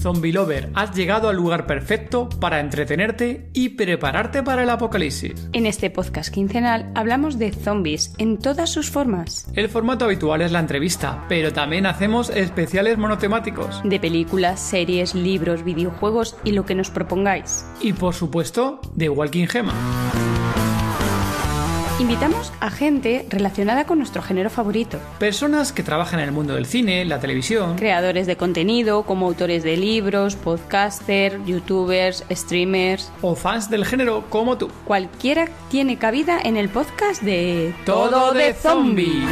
Zombie Lover, has llegado al lugar perfecto para entretenerte y prepararte para el apocalipsis. En este podcast quincenal hablamos de zombies en todas sus formas. El formato habitual es la entrevista, pero también hacemos especiales monotemáticos. De películas, series, libros, videojuegos y lo que nos propongáis. Y por supuesto, de Walking Gema. Invitamos a gente relacionada con nuestro género favorito. Personas que trabajan en el mundo del cine, la televisión. Creadores de contenido, como autores de libros, podcasters, youtubers, streamers. O fans del género como tú. Cualquiera tiene cabida en el podcast de Todo de Zombie.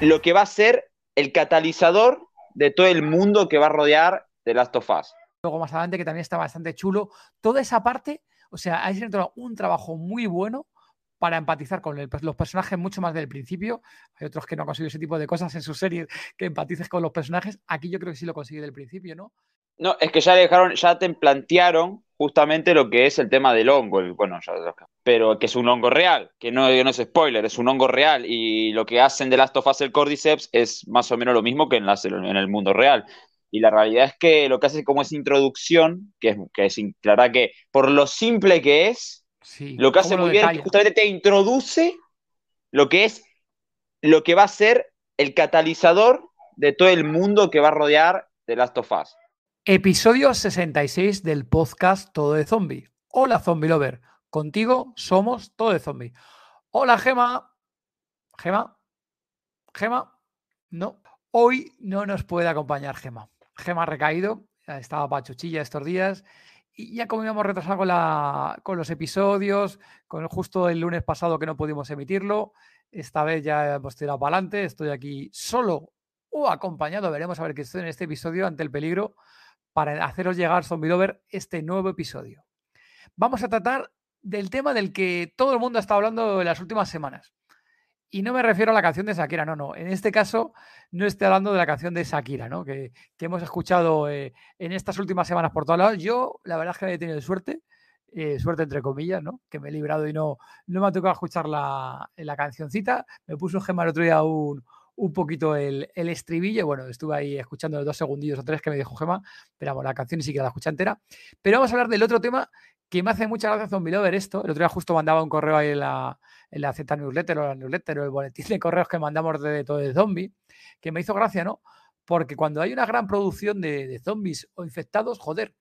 Lo que va a ser el catalizador de todo el mundo que va a rodear de Last of Luego más adelante, que también está bastante chulo, toda esa parte o sea, hay un trabajo muy bueno para empatizar con los personajes mucho más del principio. Hay otros que no han conseguido ese tipo de cosas en su serie, que empatices con los personajes. Aquí yo creo que sí lo consigue del principio, ¿no? No, es que ya dejaron, ya te plantearon justamente lo que es el tema del hongo, bueno, ya, pero que es un hongo real, que no, es spoiler, es un hongo real y lo que hacen de Last of Us el Cordyceps es más o menos lo mismo que en, en el mundo real. Y la realidad es que lo que hace como esa introducción, que es, que la verdad que por lo simple que es, lo que hace muy bien es que justamente te introduce lo que es, lo que va a ser el catalizador de todo el mundo que va a rodear de Last of Us. Episodio 66 del podcast Todo de Zombie. Hola Zombie Lover, contigo somos Todo de Zombie. Hola Gema. Gema. Gema. No. Hoy no nos puede acompañar Gema. Gema recaído, eh, estaba pachuchilla estos días. Y ya como íbamos retrasado con, los episodios, con justo el lunes pasado que no pudimos emitirlo, esta vez ya hemos tirado para adelante. Estoy aquí solo o acompañado. Veremos a ver qué estoy en este episodio ante el peligro para haceros llegar, Zombie Dover, este nuevo episodio. Vamos a tratar del tema del que todo el mundo está hablando en las últimas semanas. Y no me refiero a la canción de Shakira, no, no. En este caso no estoy hablando de la canción de Shakira, ¿no? Que, hemos escuchado eh, en estas últimas semanas por todos lados. Yo, la verdad es que he tenido suerte, eh, suerte entre comillas, ¿no? Que me he librado y no, no me ha tocado escuchar la, la cancioncita. Me puso Gemma el otro día un, un poquito el, el, estribillo. Bueno, estuve ahí escuchando los dos segundillos o tres que me dijo Gema, pero bueno, la canción ni siquiera la escuché entera. Pero vamos a hablar del otro tema que me hace mucha gracia Zombie Lover esto. El otro día justo mandaba un correo ahí en la la Z newsletter o la newsletter o el boletín de correos que mandamos de, todo el zombie, que me hizo gracia, ¿no? Porque cuando hay una gran producción de, zombies o infectados, joder,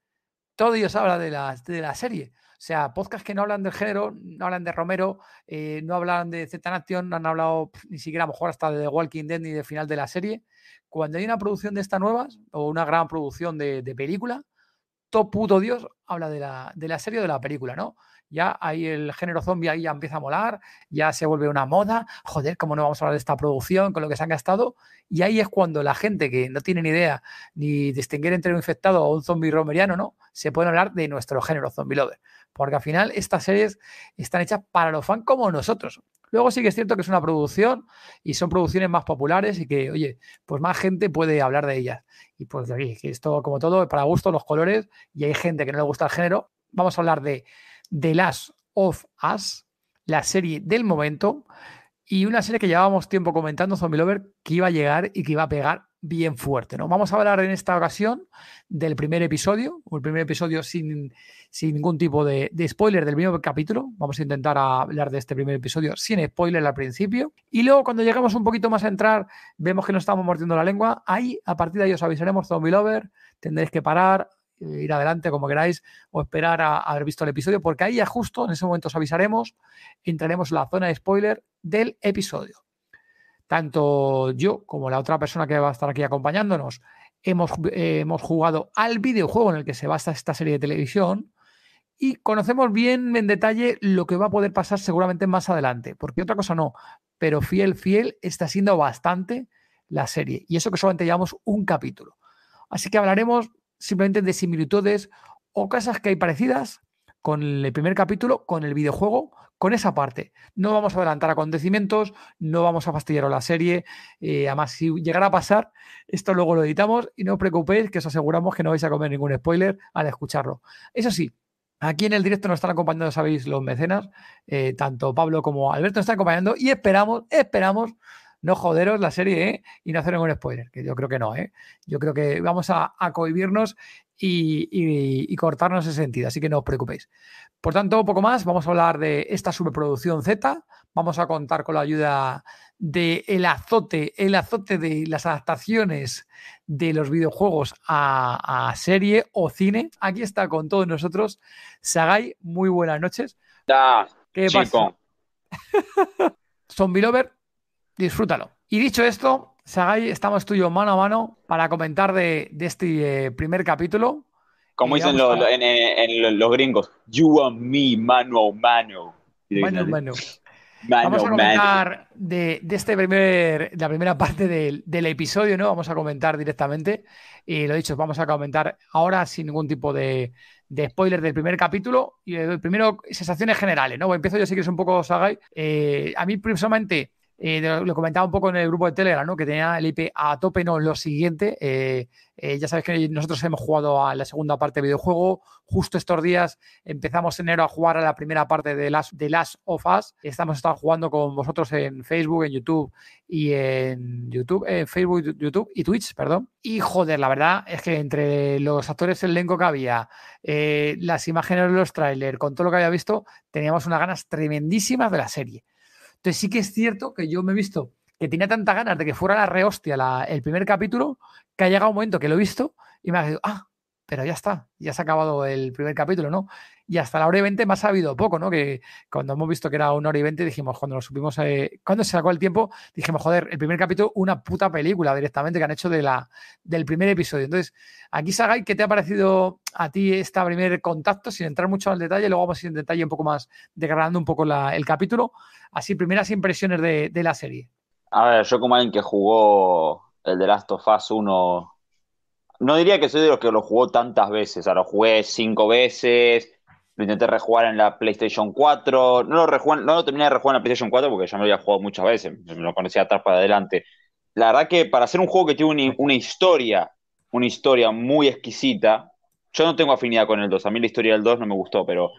todo ellos hablan de la, de la serie. O sea, podcasts que no hablan del género, no hablan de Romero, eh, no hablan de Z Nation, no han hablado ni siquiera mejor hasta de Walking Dead ni del final de la serie. Cuando hay una producción de estas nuevas o una gran producción de película, todo puto Dios habla de la, serie o de la película, ¿no? Ya ahí el género zombie ahí ya empieza a molar, ya se vuelve una moda, joder, ¿cómo no vamos a hablar de esta producción con lo que se han gastado? Y ahí es cuando la gente que no tiene ni idea ni distinguir entre un infectado o un zombie romeriano, ¿no? Se puede hablar de nuestro género zombie lover. Porque al final estas series están hechas para los fans como nosotros. Luego sí que es cierto que es una producción y son producciones más populares y que, oye, pues más gente puede hablar de ellas. Y pues aquí, que esto, como todo, para gusto los colores y hay gente que no le gusta el género. Vamos a hablar de The Last of Us, la serie del momento y una serie que llevábamos tiempo comentando, Zombie Lover, que iba a llegar y que iba a pegar bien fuerte. ¿no? Vamos a hablar en esta ocasión del primer episodio, o el primer episodio sin, sin ningún tipo de, spoiler del mismo capítulo. Vamos a intentar hablar de este primer episodio sin spoiler al principio. Y luego cuando llegamos un poquito más a entrar, vemos que nos estamos mordiendo la lengua. Ahí, a partir de ahí os avisaremos, Zombie Lover, tendréis que parar, eh, ir adelante como queráis o esperar a, haber visto el episodio, porque ahí ya justo en ese momento os avisaremos, entraremos en la zona de spoiler del episodio tanto yo como la otra persona que va a estar aquí acompañándonos, hemos, hemos jugado al videojuego en el que se basa esta serie de televisión y conocemos bien en detalle lo que va a poder pasar seguramente más adelante, porque otra cosa no, pero fiel, fiel está siendo bastante la serie y eso que solamente llevamos un capítulo. Así que hablaremos simplemente de similitudes o cosas que hay parecidas con el primer capítulo, con el videojuego, con esa parte. No vamos a adelantar acontecimientos, no vamos a fastidiaros la serie. Eh, además, si llegara a pasar, esto luego lo editamos y no os preocupéis, que os aseguramos que no vais a comer ningún spoiler al escucharlo. Eso sí, Aquí en el directo nos están acompañando, sabéis, los mecenas, eh, tanto Pablo como Alberto nos están acompañando y esperamos, esperamos no joderos la serie ¿eh? y no hacer ningún spoiler, que yo creo que no, ¿eh? yo creo que vamos a cohibirnos y, cortarnos ese sentido, así que no os preocupéis. Por tanto, poco más, vamos a hablar de esta superproducción Z, vamos a contar con la ayuda del el azote, el azote de las adaptaciones de los videojuegos a, serie o cine. Aquí está con todos nosotros Sagai, muy buenas noches. ¿Qué chico. pasa? Zombie Lover, disfrútalo. Y dicho esto, Sagai, estamos tú y yo mano a mano para comentar de, este eh, primer capítulo. Como dicen en, los gringos, you and me, mano a mano. Mano a mano. Vamos a comentar de, de, este primer, la primera parte del, del, episodio, ¿no? Vamos a comentar directamente. Y lo dicho, vamos a comentar ahora sin ningún tipo de, de spoiler del primer capítulo. Y el primero, sensaciones generales, ¿no? empiezo yo que es un poco, Sagai. Eh, a mí, personalmente, eh, lo comentaba un poco en el grupo de Telegram, ¿no? que tenía el IP a tope, no, lo siguiente, eh, eh, ya sabéis que nosotros hemos jugado a la segunda parte del videojuego, justo estos días empezamos enero a jugar a la primera parte de Last, Last of Us, estamos jugando con vosotros en Facebook, en YouTube y en YouTube, en Facebook, YouTube y Twitch, perdón. Y joder, la verdad es que entre los actores, el elenco que había, las imágenes de los trailers, con todo lo que había visto, teníamos unas ganas tremendísimas de la serie. Entonces sí que es cierto que yo me he visto que tenía tantas ganas de que fuera la rehostia la, el primer capítulo que ha llegado un momento que lo he visto y me ha dicho, ah, pero ya está, ya se ha acabado el primer capítulo, ¿no? Y hasta la hora y veinte más ha habido poco, ¿no? Que cuando hemos visto que era una hora y veinte dijimos, cuando lo supimos, eh, cuando se sacó el tiempo, dijimos, joder, el primer capítulo, una puta película directamente que han hecho de la, del primer episodio. Entonces, aquí Sagai, ¿qué te ha parecido a ti este primer contacto? Sin entrar mucho el detalle, luego vamos a ir en detalle un poco más, degradando un poco la, el capítulo. Así, primeras impresiones de, de la serie. A ver, yo como alguien que jugó el The Last of Us 1 no diría que soy de los que lo jugó tantas veces. O sea, lo jugué cinco veces, lo intenté rejugar en la PlayStation 4. No lo, terminé de rejugar en la PlayStation 4 porque ya me lo había jugado muchas veces. Me lo conocía atrás para adelante. La verdad que para hacer un juego que tiene una, historia, una historia muy exquisita, yo no tengo afinidad con el 2. A mí la historia del 2 no me gustó, pero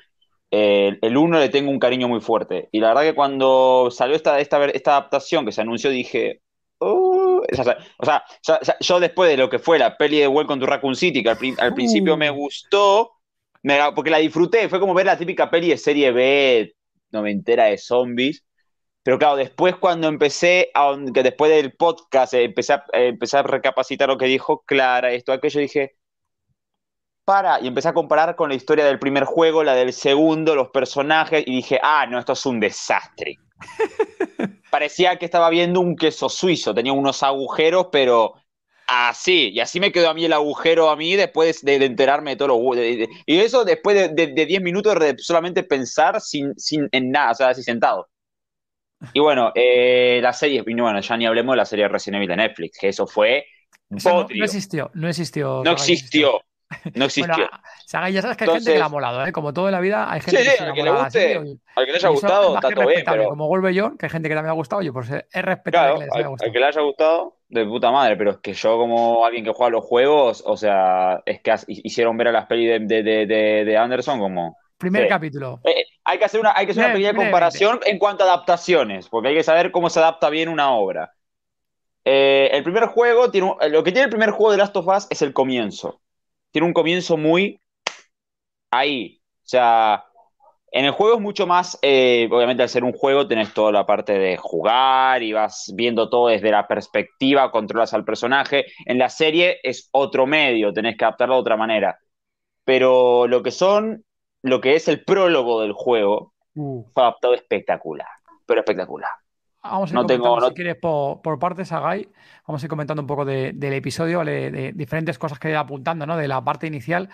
eh, el 1 le tengo un cariño muy fuerte. Y la verdad que cuando salió esta, esta, esta adaptación que se anunció, dije, Uh, o, sea, yo después de lo que fue la peli de Welcome to Raccoon City, que al, principio me uh. gustó, me, porque la disfruté, fue como ver la típica peli de serie B, noventera de zombies. Pero claro, después cuando empecé, aunque después del podcast, empecé, a, empecé a recapacitar lo que dijo Clara, esto, aquello, dije, para, y empecé a comparar con la historia del primer juego, la del segundo, los personajes, y dije, ah, no, esto es un desastre. Parecía que estaba viendo un queso suizo, tenía unos agujeros, pero así. Y así me quedó a mí el agujero a mí después de, enterarme de todo y eso después de 10 minutos de solamente pensar sin, en nada, o sea, así sentado. Y bueno, eh, la serie, y bueno, ya ni hablemos de la serie recién Evil de Netflix, que eso fue... no, existió, no existió. No existió. No existe ya sabes que hay gente que le ha molado, ¿eh? Como todo en la vida, hay gente que, al que le ha que haya gustado, tanto bien. Como vuelve yo, que hay gente que también ha gustado, yo por ser respetable que Al, que le haya gustado, de puta madre, pero es que yo, como alguien que juega los juegos, o sea, es que hicieron ver a las pelis de, de, Anderson como. Primer capítulo. Eh, hay que hacer una, hay que pequeña comparación en cuanto a adaptaciones, porque hay que saber cómo se adapta bien una obra. Eh, el primer juego tiene lo que tiene el primer juego de Last of Us es el comienzo tiene un comienzo muy ahí. O sea, en el juego es mucho más, eh, obviamente al ser un juego tenés toda la parte de jugar y vas viendo todo desde la perspectiva, controlas al personaje. En la serie es otro medio, tenés que adaptarlo de otra manera. Pero lo que son, lo que es el prólogo del juego, uh. fue adaptado espectacular, pero espectacular. Vamos a ir comentando, tengo, si quieres, por, por parte, Sagai, vamos a ir comentando un poco de, del episodio, de, diferentes cosas que he ido apuntando, ¿no? De la parte inicial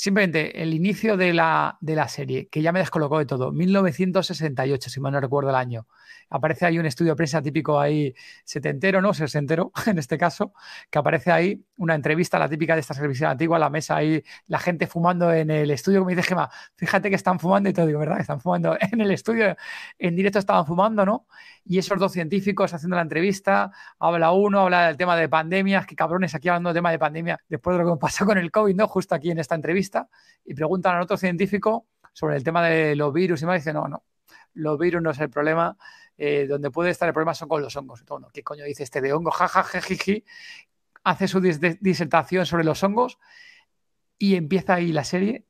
Simplemente el inicio de la, de la, serie, que ya me descolocó de todo, 1968, si mal no recuerdo el año. Aparece ahí un estudio de prensa típico ahí, setentero, ¿no? Sesentero, en este caso, que aparece ahí una entrevista, la típica de esta televisión antigua, la mesa ahí, la gente fumando en el estudio, como dice Gema, fíjate que están fumando y todo, digo, ¿verdad? Están fumando en el estudio, en directo estaban fumando, ¿no? Y esos dos científicos haciendo la entrevista, habla uno, habla del tema de pandemias, que cabrones aquí hablando del tema de pandemia, después de lo que pasó con el COVID, ¿no? Justo aquí en esta entrevista y preguntan al otro científico sobre el tema de los virus y más, dice, no, no, los virus no es el problema, eh, donde puede estar el problema son con los hongos. ¿qué coño dice este de hongo? Hace su disertación sobre los hongos y empieza ahí la serie.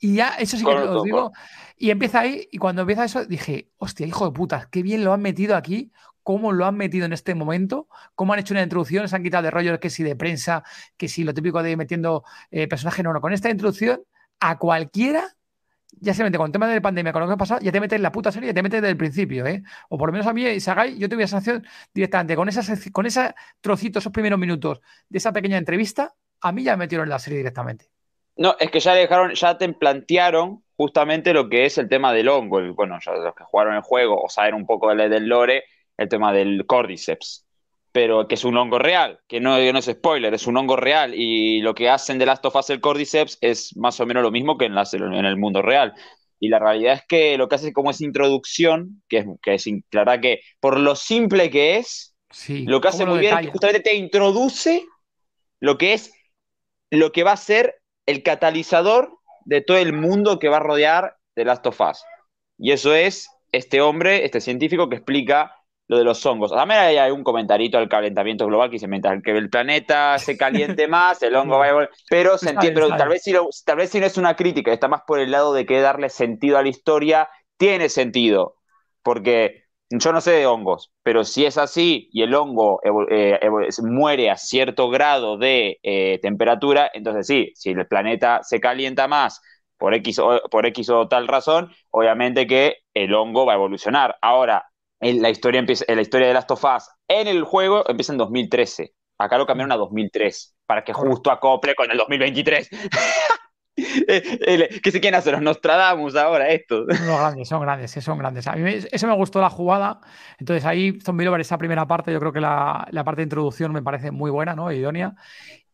Y ya, eso sí que digo. Y empieza ahí, y cuando empieza eso, dije, hostia, hijo de puta, qué bien lo han metido aquí cómo lo han metido en este momento, cómo han hecho una introducción, se han quitado de rollos que si de prensa, que si lo típico de metiendo eh, personaje, no, no, con esta introducción a cualquiera, ya se mete con el tema de la pandemia, con lo que ha pasado, ya te metes en la puta serie, ya te metes desde el principio, ¿eh? O por lo menos a mí, Sagai, yo voy a sensación directamente, con esas con ese trocito, esos primeros minutos de esa pequeña entrevista, a mí ya me metieron en la serie directamente. No, es que ya dejaron, ya te plantearon justamente lo que es el tema del hongo. Bueno, los que jugaron el juego o saben un poco del lore, el tema del Cordyceps, pero que es un hongo real, que no, no es spoiler, es un hongo real y lo que hacen de Last of el Cordyceps es más o menos lo mismo que en, el mundo real. Y la realidad es que lo que hace como esa introducción, que es, que que por lo simple que es, lo que hace muy bien es que justamente te introduce lo que es, lo que va a ser el catalizador de todo el mundo que va a rodear de Last Y eso es este hombre, este científico que explica de los hongos. Dame hay un comentarito al calentamiento global que dice, El que el planeta se caliente más, el hongo va a... Pero se pero tal vez, si tal vez si no es una crítica, está más por el lado de que darle sentido a la historia, tiene sentido. Porque yo no sé de hongos, pero si es así y el hongo eh, muere a cierto grado de eh, temperatura, entonces sí, si el planeta se calienta más por X, por X o tal razón, obviamente que el hongo va a evolucionar. Ahora, la historia, empieza, la historia de Last of Us en el juego empieza en 2013. Acá lo cambiaron a 2003, para que justo acople con el 2023. Eh, que se quieren hacer? Los Nostradamus ahora, esto. Son grandes, son grandes, son grandes. A mí eso me gustó la jugada. Entonces ahí, Zombie Lover, esa primera parte, yo creo que la, parte de introducción me parece muy buena, ¿no? Idónea.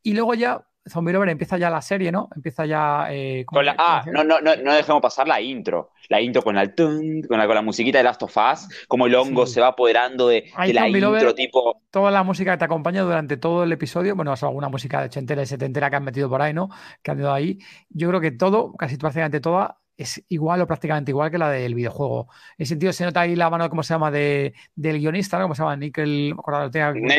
Y luego ya Zombielover empieza ya la serie, ¿no? Empieza ya. Eh, con la, ah, no, no, no, no, dejemos pasar la intro. La intro con, el tune, con, la, con la musiquita de Last of Us, como el hongo se va apoderando de, la intro, tipo. Toda la música que te acompaña durante todo el episodio, bueno, es alguna música de ochentera y setentera que han metido por ahí, ¿no? Que han ido ahí. Yo creo que todo, casi prácticamente toda, es igual o prácticamente igual que la del videojuego. En el sentido, se nota ahí la mano, ¿cómo se llama? De, del guionista, ¿no? ¿Cómo se llama? Nickel, me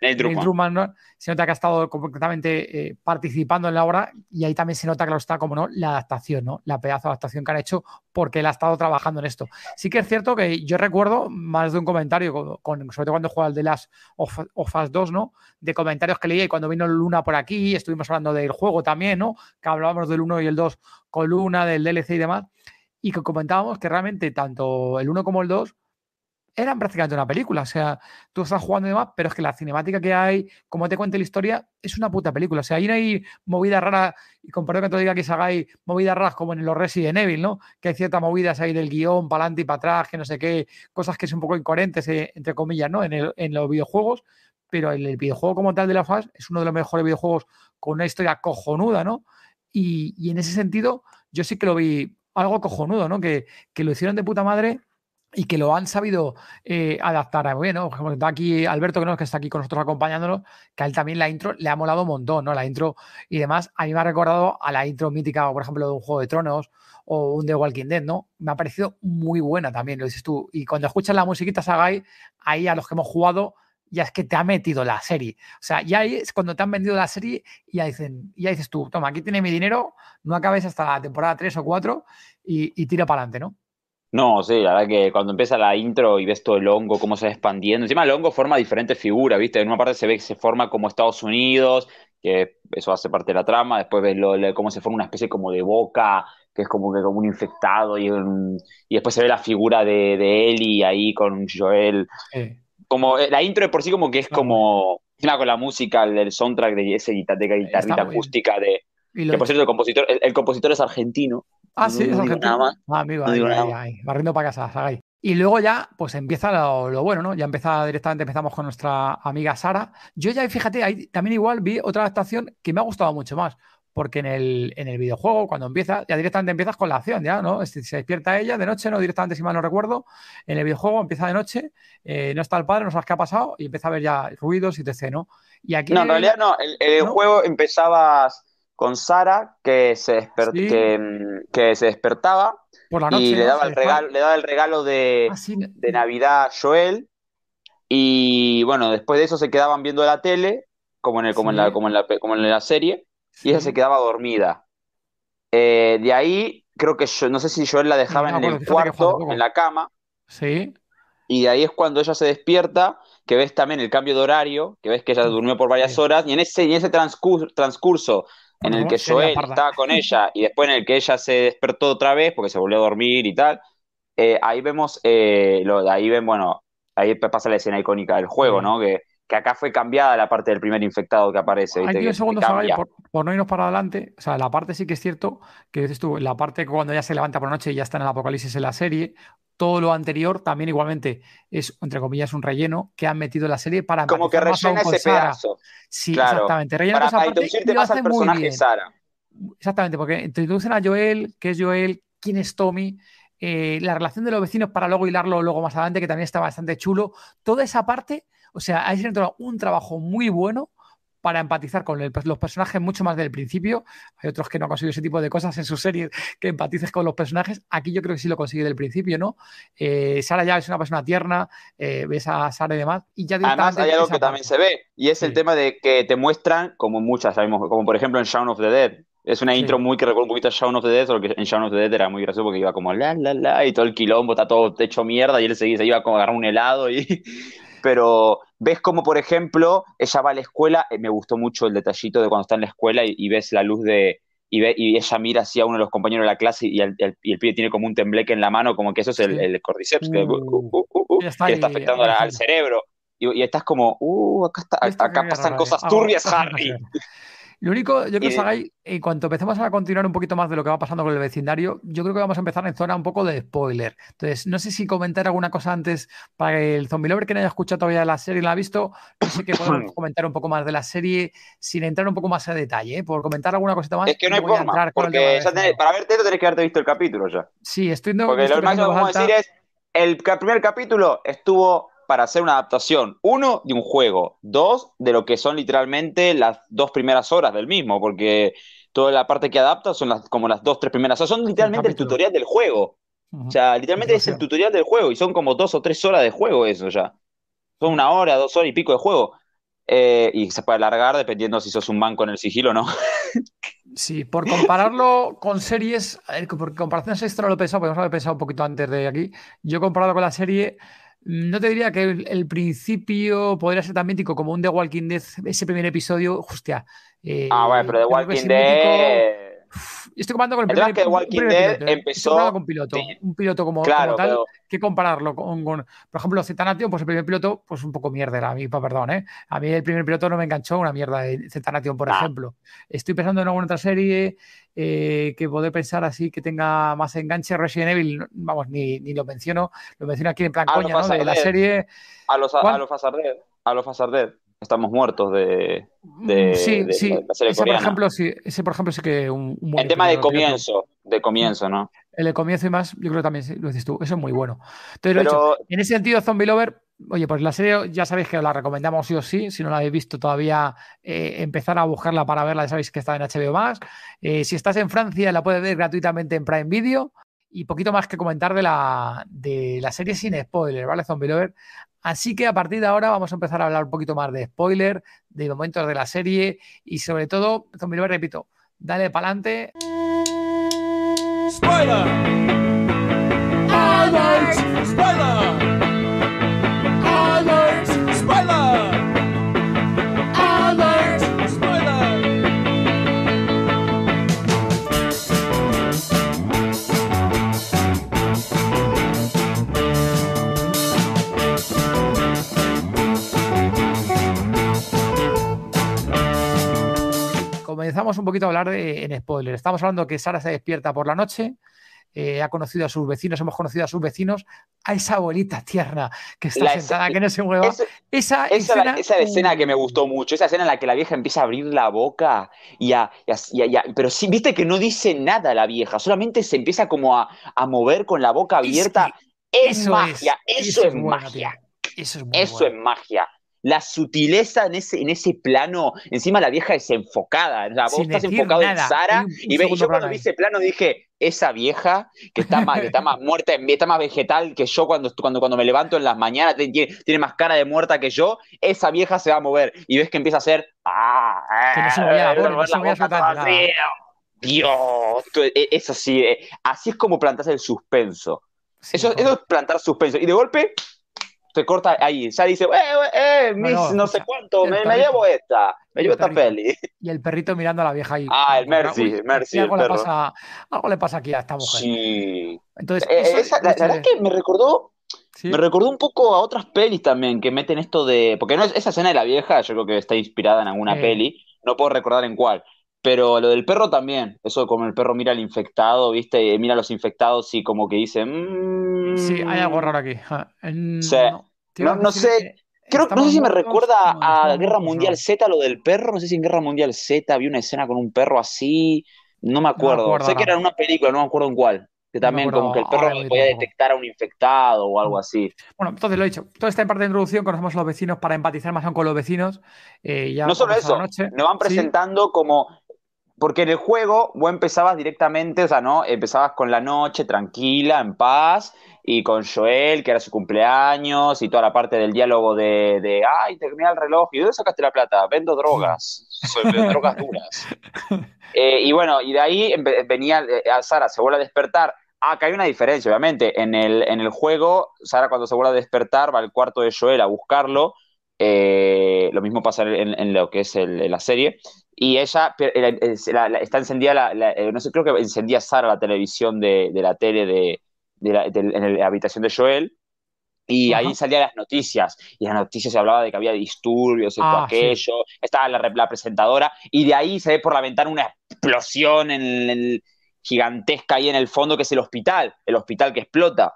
Neil se nota que ha estado completamente eh, participando en la obra y ahí también se nota, que lo está, como no, la adaptación, ¿no? La pedazo de adaptación que han hecho porque él ha estado trabajando en esto. Sí que es cierto que yo recuerdo más de un comentario, sobre todo cuando jugaba el de las of, 2, ¿no? De comentarios que leía y cuando vino Luna por aquí, estuvimos hablando del juego también, ¿no? Que hablábamos del 1 y el 2 con Luna, del DLC y demás. Y que comentábamos que realmente tanto el 1 como el 2 eran prácticamente una película. O sea, tú estás jugando y demás, pero es que la cinemática que hay, como te cuente la historia, es una puta película. O sea, ahí no hay movidas raras, y con que te diga que se hagáis movidas raras como en los Resident Evil, ¿no? Que hay ciertas movidas ahí del guión, para adelante y para atrás, que no sé qué, cosas que son un poco incoherentes, eh, entre comillas, ¿no? En, el, en, los videojuegos. Pero el, videojuego como tal de la FAS es uno de los mejores videojuegos con una historia cojonuda, ¿no? Y, y en ese sentido, yo sí que lo vi algo cojonudo, ¿no? Que, que lo hicieron de puta madre y que lo han sabido eh, adaptar a bueno ejemplo, está aquí Alberto que no que está aquí con nosotros acompañándonos que a él también la intro le ha molado un montón no la intro y demás a mí me ha recordado a la intro mítica por ejemplo de un juego de tronos o un The Walking Dead no me ha parecido muy buena también lo dices tú y cuando escuchas la musiquita Sagai ahí a los que hemos jugado ya es que te ha metido la serie. O sea, ya es cuando te han vendido la serie y ya, dicen, ya dices tú, toma, aquí tiene mi dinero, no acabes hasta la temporada 3 o 4 y, y tira para adelante, ¿no? No, sí, la verdad que cuando empieza la intro y ves todo el hongo, cómo se va expandiendo, encima el hongo forma diferentes figuras, ¿viste? En una parte se ve que se forma como Estados Unidos, que eso hace parte de la trama, después ves cómo se forma una especie como de boca, que es como que como un infectado, y, y después se ve la figura de, de Ellie ahí con Joel. Como eh, la intro es por sí como que es como, encima con la música, el, soundtrack de esa guitarra, guitarrita acústica de... Que por cierto, el compositor, el compositor es argentino. Ah, sí, no, no nada Ah, amigo, ahí, barriendo para casa, hagáis. Y luego ya, pues empieza lo, bueno, ¿no? Ya empezamos directamente, empezamos con nuestra amiga Sara. Yo ya, fíjate, ahí también igual vi otra adaptación que me ha gustado mucho más, porque en el, en el videojuego, cuando empieza ya directamente empiezas con la acción, ya, ¿no? Se, despierta ella de noche, ¿no? Directamente, si mal no recuerdo, en el videojuego empieza de noche, eh, no está el padre, no sabes qué ha pasado, y empieza a ver ya ruidos y te ¿no? Y aquí, no, en realidad no, el, el juego empezabas con Sara que se, mm, que, se despertaba y le daba, el regalo, le daba el regalo ah, de, Navidad a Joel. Y bueno, después de eso se quedaban viendo la tele, como en, el, como en, la, como en, la, serie, y ella se quedaba dormida. Eh, de ahí, creo que yo, no sé si Joel la dejaba en el cuarto, en la cama. Sí. Y de ahí es cuando ella se despierta, que ves también el cambio de horario, que ves que ella durmió por varias horas, y en ese, en ese transcurso en el que Joel estaba con ella y después en el que ella se despertó otra vez porque se volvió a dormir y tal, eh, ahí vemos, eh, ahí ven, bueno, ahí pasa la escena icónica del juego, ¿no? Que que acá fue cambiada la parte del primer infectado que aparece. Hay por, no irnos para adelante. O sea, la parte sí que es cierto que dices tú, la parte cuando ya se levanta por la noche y ya está en el apocalipsis en la serie, todo lo anterior también igualmente es, entre comillas, un relleno que han metido en la serie para... Como que rellena ese pedazo. Sí, exactamente. Rellena para, esa personaje Sara. Exactamente, porque introducen a Joel, qué es Joel, quién es Tommy, eh, la relación de los vecinos para luego hilarlo luego más adelante, que también está bastante chulo. Toda esa parte o sea, hay un trabajo muy bueno para empatizar con los personajes mucho más del principio. Hay otros que no han conseguido ese tipo de cosas en sus series, que empatices con los personajes. Aquí yo creo que sí lo consigue del principio, ¿no? Eh, Sara ya es una persona tierna, eh, ves a Sara y demás. Y ya Además, hay algo que también se ve, y es el tema de que te muestran, como muchas sabemos, como por ejemplo en Shaun of the Dead, es una intro muy que recuerda un poquito a Shaun of the Dead, solo que en Shaun of the Dead era muy gracioso porque iba como la, la, la, y todo el quilombo está todo hecho mierda y él se, se iba como a agarrar un helado y, pero ves como, por ejemplo, ella va a la escuela, eh, me gustó mucho el detallito de cuando está en la escuela y, ves la luz de, y, y, ella mira así a uno de los compañeros de la clase y el, pibe tiene como un tembleque en la mano, como que eso es el, el cordyceps que, está afectando al, cerebro. Y, estás como, uh, acá, está, acá pasan cosas turbias, Harry. Lo único, yo os hagáis, en cuanto empecemos a continuar un poquito más de lo que va pasando con el vecindario, yo creo que vamos a empezar en zona un poco de spoiler. Entonces, no sé si comentar alguna cosa antes para el zombie lover que no haya escuchado todavía la serie y la ha visto. No sé que podemos comentar un poco más de la serie sin entrar un poco más a detalle. ¿eh? Por comentar alguna cosita más. Es que no hay forma, porque para verte lo tenés que haberte visto el capítulo ya. Sí, estoy Porque lo más que vamos a decir es: el primer capítulo estuvo para hacer una adaptación, uno, de un juego, dos, de lo que son literalmente las dos primeras horas del mismo, porque toda la parte que adapta son las, como las dos, tres primeras, horas... son literalmente el tutorial del juego. O sea, literalmente es el tutorial del juego y son como dos o tres horas de juego eso ya. Son una hora, dos horas y pico de juego. Eh, y se puede alargar dependiendo si sos un banco en el sigilo o no. Sí, por compararlo con series, por comparación extra no lo he pensado, porque pensado un poquito antes de aquí. Yo comparado con la serie, Mm, no te diría que el, principio podría ser tan mítico como un The Walking Dead, ese primer episodio, hostia. ah, bueno, eh, pero The Walking Dead estoy comparando con el, primer, piloto, eh. empezó con piloto, un piloto como, claro, tal, que compararlo con, por ejemplo, Zetanation, pues el primer piloto, pues un poco mierda, a mí, perdón, eh. A mí el primer piloto no me enganchó una mierda de Zetanation, por ah. ejemplo. Estoy pensando en alguna otra serie eh, que puede pensar así que tenga más enganche. Resident Evil, vamos, ni, lo menciono, lo menciono aquí en plan coña, De la serie. A los, a, a los estamos muertos de, mm, sí, sí. la ese, Por ejemplo, sí, ese, por ejemplo, sí que un, El tema de comienzo, de comienzo, ¿no? El de comienzo y más, yo creo que también lo dices tú, eso es muy bueno. Entonces, en ese sentido, Zombie Lover, oye, pues la serie ya sabéis que la recomendamos sí o sí, si no la habéis visto todavía, eh, empezar a buscarla para verla, ya sabéis que está en HBO eh, si estás en Francia, la puedes ver gratuitamente en Prime Video y poquito más que comentar de la, de la serie sin spoiler, ¿vale? Zombie Lover. Así que a partir de ahora vamos a empezar a hablar un poquito más de spoiler, de momentos de la serie y sobre todo, Zombie Lover, repito, dale para adelante. ¡Spoiler! un poquito a hablar de, en spoiler. Estamos hablando que Sara se despierta por la noche, eh, ha conocido a sus vecinos, hemos conocido a sus vecinos, a esa abuelita tierna que está sentada, que no se mueva. esa, esa, escena, esa escena uh. que me gustó mucho, esa escena en la que la vieja empieza a abrir la boca y a... pero sí, viste que no dice nada la vieja, solamente se empieza como a, mover con la boca abierta. Es eso, magia, eso, es, magia. eso es magia la sutileza en ese, en ese plano, encima la vieja es enfocada, sea vos estás enfocado en Sara, y, yo cuando vi ese plano dije, esa vieja que está más, está más muerta, está más vegetal que yo cuando, cuando, cuando me levanto en las mañanas, tiene, tiene, más cara de muerta que yo, esa vieja se va a mover. Y ves que empieza a hacer. ¡Ah! Dios, e, eso sí, eh, así es como plantas el suspenso. eso, eso es plantar suspenso. Y de golpe, corta ahí, ya dice, eh, eh, mis eh, no, sé cuánto, me, llevo esta, me llevo esta peli. Y el perrito mirando a la vieja ahí. Ah, el Mercy, Mercy. Algo, le pasa, aquí a esta mujer. Sí. Entonces, eh, la, verdad es que me recordó, me recordó un poco a otras pelis también que meten esto de. Porque no esa escena de la vieja, yo creo que está inspirada en alguna peli, no puedo recordar en cuál. Pero lo del perro también, eso como el perro mira al infectado, ¿viste? Mira a los infectados y como que dice... Mmm... Sí, hay algo raro aquí. Ah, sí. No, sé. Creo, no si me recuerda a Guerra Mundial Z lo del perro. No sé si en Guerra Mundial Z había una escena con un perro así. No me acuerdo. sé que era una película, no me acuerdo en cuál. Que también como que el perro voy podía detectar a un infectado o algo así. Bueno, entonces lo he dicho. Toda esta parte de introducción conocemos a los vecinos para empatizar más con los vecinos. Eh, ya no solo eso, nos van presentando como porque en el juego vos empezabas directamente, o sea, ¿no? Empezabas con la noche tranquila, en paz, y con Joel, que era su cumpleaños, y toda la parte del diálogo de, de ay, terminé el reloj, ¿y dónde sacaste la plata? Vendo drogas, soy de drogas duras. Eh, y bueno, y de ahí venía eh, a Sara, se vuelve a despertar. Ah, que hay una diferencia, obviamente. En el, en el juego, Sara cuando se vuelve a despertar va al cuarto de Joel a buscarlo. Eh, lo mismo pasa en, lo que es la serie. Y ella está encendida, la, no sé, creo que encendía Sara la televisión de la tele de, en la habitación de Joel. Y ahí salían las noticias, y en las noticias se hablaba de que había disturbios, esto, todo ah, aquello, estaba la, presentadora, y de ahí se ve por la ventana una explosión en gigantesca ahí en el fondo, que es el hospital, el hospital que explota.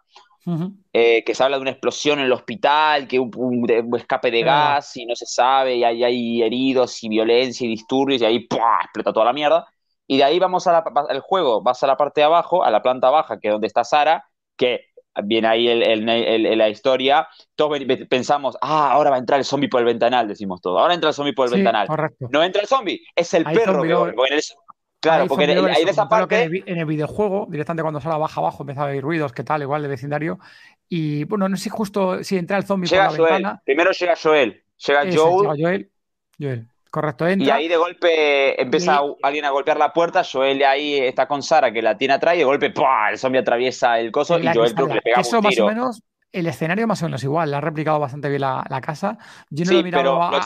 Eh, que se habla de una explosión en el hospital, que un, escape de ah. gas y no se sabe, y hay, hay, heridos y violencia y disturbios, y ahí explota toda la mierda. Y de ahí vamos al juego, vas a la parte de abajo, a la planta baja, que es donde está Sara, que viene ahí la historia, todos pensamos, ah, ahora va a entrar el zombie por el ventanal, decimos todos, ahora entra el zombie por el ventanal. No entra el zombie, es el perro Claro, porque en, de esa parte. en el videojuego, directamente cuando sale baja abajo, empezaba a haber ruidos, que tal, igual de vecindario. Y bueno, no sé si justo si entra el zombie por la Primero llega Joel. Llega Joel. Joel. Joel. Correcto, entra. Y ahí de golpe empieza alguien a golpear la puerta, Joel ahí está con Sara que la tiene atrás y de golpe ¡pum! el zombie atraviesa el coso y Joel le pega más o menos el escenario más o menos igual, la ha replicado bastante bien la, casa. Yo no lo he mirado a,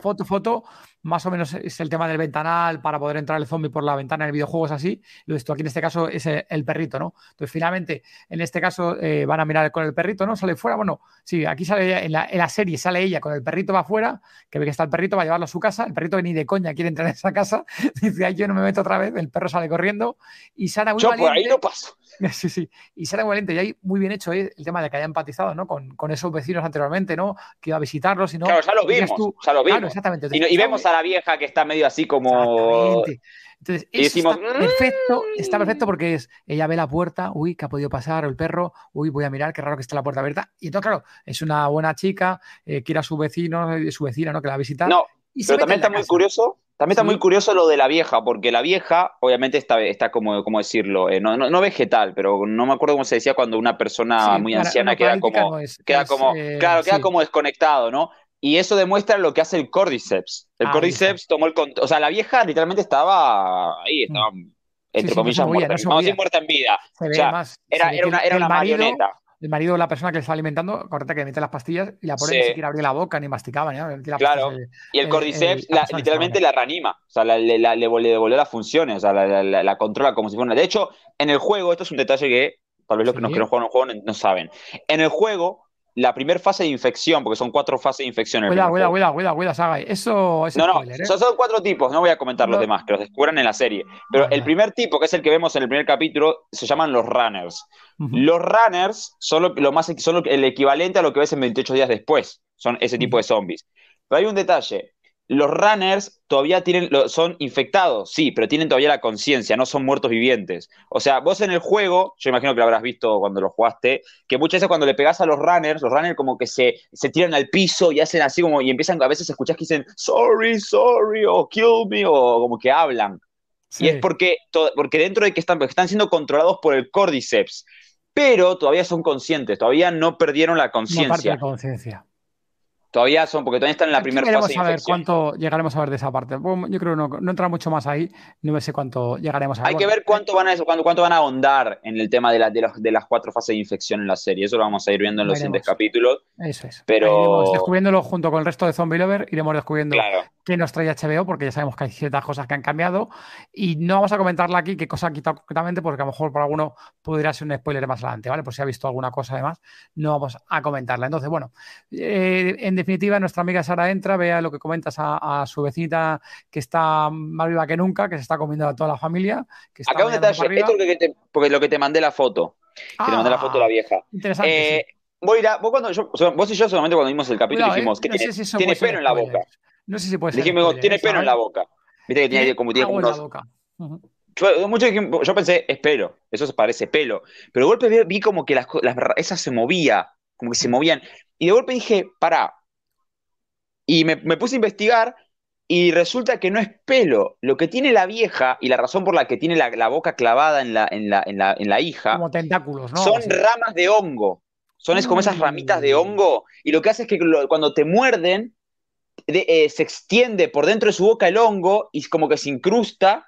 foto, foto, más o menos es el tema del ventanal para poder entrar el zombie por la ventana en videojuegos así. es así. Esto aquí en este caso es el, perrito, ¿no? Entonces, finalmente, en este caso eh, van a mirar con el perrito, ¿no? Sale fuera, bueno, sí, aquí sale ella, en la, serie sale ella con el perrito va afuera, que ve que está el perrito, va a llevarlo a su casa, el perrito ni de coña quiere entrar en esa casa, dice, ay, yo no me meto otra vez, el perro sale corriendo y Sara muy Yo por ahí no paso. Sí, sí. Y será valiente. Y ahí muy bien hecho ¿eh? el tema de que haya empatizado con, esos vecinos anteriormente, ¿no? Que iba a visitarlos y Claro, ya lo vimos. lo vimos. exactamente. y, vemos a la vieja que está medio así como. Entonces, está perfecto, mm". está perfecto porque es, ella ve la puerta, uy, que ha podido pasar, el perro, uy, voy a mirar, qué raro que está la puerta abierta. Y entonces, claro, es una buena chica, eh, quiere a su vecino, eh, su vecina, ¿no? Que la visita. No, pero también está muy curioso también está muy curioso lo de la vieja, porque la vieja, obviamente, está, está como, ¿cómo decirlo? Eh, no, vegetal, pero no me acuerdo cómo se decía cuando una persona muy anciana queda como, queda como, eh, como desconectado, ¿no? Y eso demuestra lo que hace el Cordyceps. El ah, tomó el O sea, la vieja literalmente estaba ahí, mm. estaba, entre comillas, muerta, muerta en vida. era una marioneta el marido de la persona que le está alimentando, correcta que mete las pastillas y la pone ni siquiera abrir la boca ni masticaba. Ni claro. y el cordyceps literalmente la reanima. O sea, le, devolvió las funciones. O sea, la, controla como si fuera De hecho, en el juego, esto es un detalle que tal vez los que nos juegan un juego no saben. En el juego, la primera fase de infección, porque son cuatro fases de infección. En Cuidado, cuidado, cuidado, cuidado, Eso es. No, no, ¿eh? son, cuatro tipos, no voy a comentar los demás, que los descubran en la serie. Pero el primer tipo, que es el que vemos en el primer capítulo, se llaman los runners. Los runners son, lo, más, son el equivalente a lo que ves en 28 días después, son ese tipo de zombies. Pero hay un detalle: los runners todavía tienen, son infectados, sí, pero tienen todavía la conciencia, no son muertos vivientes. O sea, vos en el juego, yo imagino que lo habrás visto cuando lo jugaste, que muchas veces cuando le pegás a los runners, los runners como que se, tiran al piso y hacen así como, y empiezan, a veces escuchás que dicen, sorry, sorry, o oh, kill me, o como que hablan. Y es porque, porque dentro de que están, están siendo controlados por el cordyceps, pero todavía son conscientes, todavía no perdieron la conciencia. No Todavía son, porque todavía están en la primera fase. a ver cuánto llegaremos a ver de esa parte. yo creo que no, no entra mucho más ahí. No sé cuánto llegaremos a ver. Hay que ver cuánto van a, eso cuánto van a ahondar en el tema de, de, de, las cuatro fases de infección en la serie. Eso lo vamos a ir viendo en los siguientes capítulos. Eso es. Pero... descubriéndolo junto con el resto de Zombie Lover, iremos descubriendo qué nos trae HBO, porque ya sabemos que hay ciertas cosas que han cambiado. Y no vamos a comentarla aquí qué cosa ha quitado concretamente, porque a lo mejor para alguno podría ser un spoiler más adelante, ¿vale? Por si ha visto alguna cosa además, no vamos a comentarla. Entonces, bueno, eh, en definitiva, nuestra amiga Sara entra, vea lo que comentas a, su vecina que está más viva que nunca, que se está comiendo a toda la familia. Que está Acá un detalle, esto que porque lo que te mandé la foto. que te mandé la foto de la vieja. Interesante. Eh, voy a, vos, cuando y yo solamente cuando vimos el capítulo dijimos que eh, tiene, pelo en la boca. No sé si puede ser. Dijimos, tiene eh, pelo en la boca. Viste que tiene como tiene yo, yo, pensé, es pelo, eso se parece pelo. Pero de golpe vi, como que las, las esas se movía, como que se movían. Y de golpe dije, pará, y me, puse a investigar y resulta que no es pelo. Lo que tiene la vieja y la razón por la que tiene la, boca clavada en la, en, la, hija. Como tentáculos, ¿no? Son ramas de hongo. Son es como esas mm. ramitas de hongo. Y lo que hace es que cuando te muerden, eh, se extiende por dentro de su boca el hongo y como que se incrusta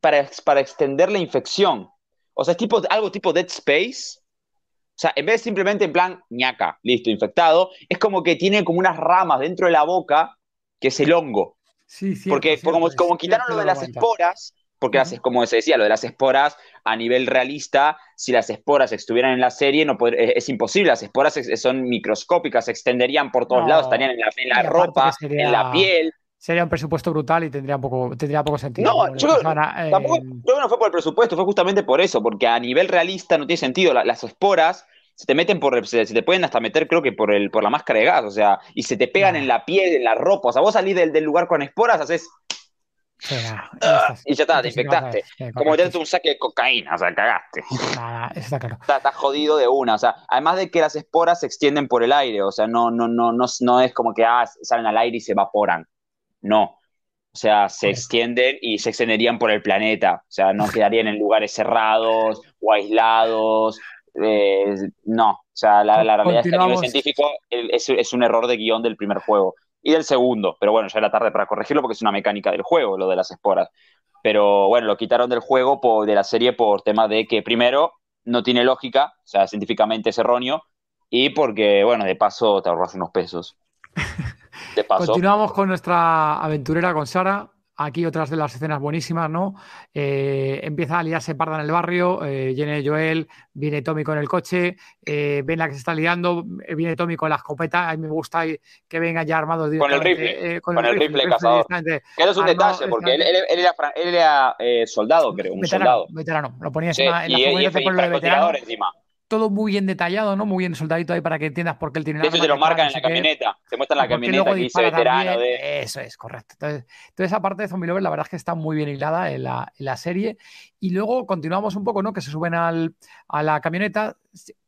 para, para extender la infección. O sea, es algo tipo Dead Space, o sea, en vez simplemente en plan ñaca, listo, infectado, es como que tiene como unas ramas dentro de la boca que es el hongo. Sí, sí. Porque como, quitaron lo de las esporas, porque como se decía, lo de las esporas a nivel realista, si las esporas estuvieran en la serie, no es, imposible. Las esporas son microscópicas, se extenderían por todos lados, estarían en la, ropa, en la piel sería un presupuesto brutal y tendría poco, tendría poco sentido. No, yo eh, no fue por el presupuesto, fue justamente por eso, porque a nivel realista no tiene sentido. las esporas se te meten por, se, te pueden hasta meter, creo que por el, por la máscara de gas, o sea, y se te pegan en ah. la piel, en la ropa. O sea, vos salís del, del lugar con esporas, haces. Ah, y ya está, te infectaste. Como un saque de cocaína, o sea, cagaste. Nada, está jodido de una, o sea, además de que las esporas se extienden por el aire, o sea, no, no, no, no, no es como que ah, salen al aire y se evaporan. No. O sea, se extienden y se extenderían por el planeta. O sea, no quedarían en lugares cerrados o aislados. Eh, no. O sea, la, realidad es que nivel científico es, un error de guión del primer juego y del segundo, pero bueno, ya era tarde para corregirlo porque es una mecánica del juego, lo de las esporas. Pero bueno, lo quitaron del juego, de la serie, por tema de que primero no tiene lógica, o sea, científicamente es erróneo, y porque, bueno, de paso te ahorras unos pesos. Continuamos con nuestra aventurera con Sara. Aquí otras de las escenas buenísimas, ¿no? Eh, empieza a liarse parda en el barrio, eh, viene Joel, viene Tommy con el coche, eh, ven la que se está liando, eh, viene Tommy con la escopeta, a mí me gusta que venga ya armado. Con el rifle, eh, con, el, rifle, rifle, cazador. es un detalle, porque él, era, él era eh, soldado, creo, un veterano, soldado. Veterano, lo ponía en la y, y, este veterano. encima todo muy bien detallado, ¿no? Muy bien soldadito ahí para que entiendas por qué él tiene De te lo marcan en la camioneta. Te muestran la camioneta dice veterano Eso es, correcto. Entonces, toda esa parte de Zombie Lover, la verdad es que está muy bien hilada en la, en la serie. Y luego continuamos un poco, ¿no? Que se suben al, a la camioneta,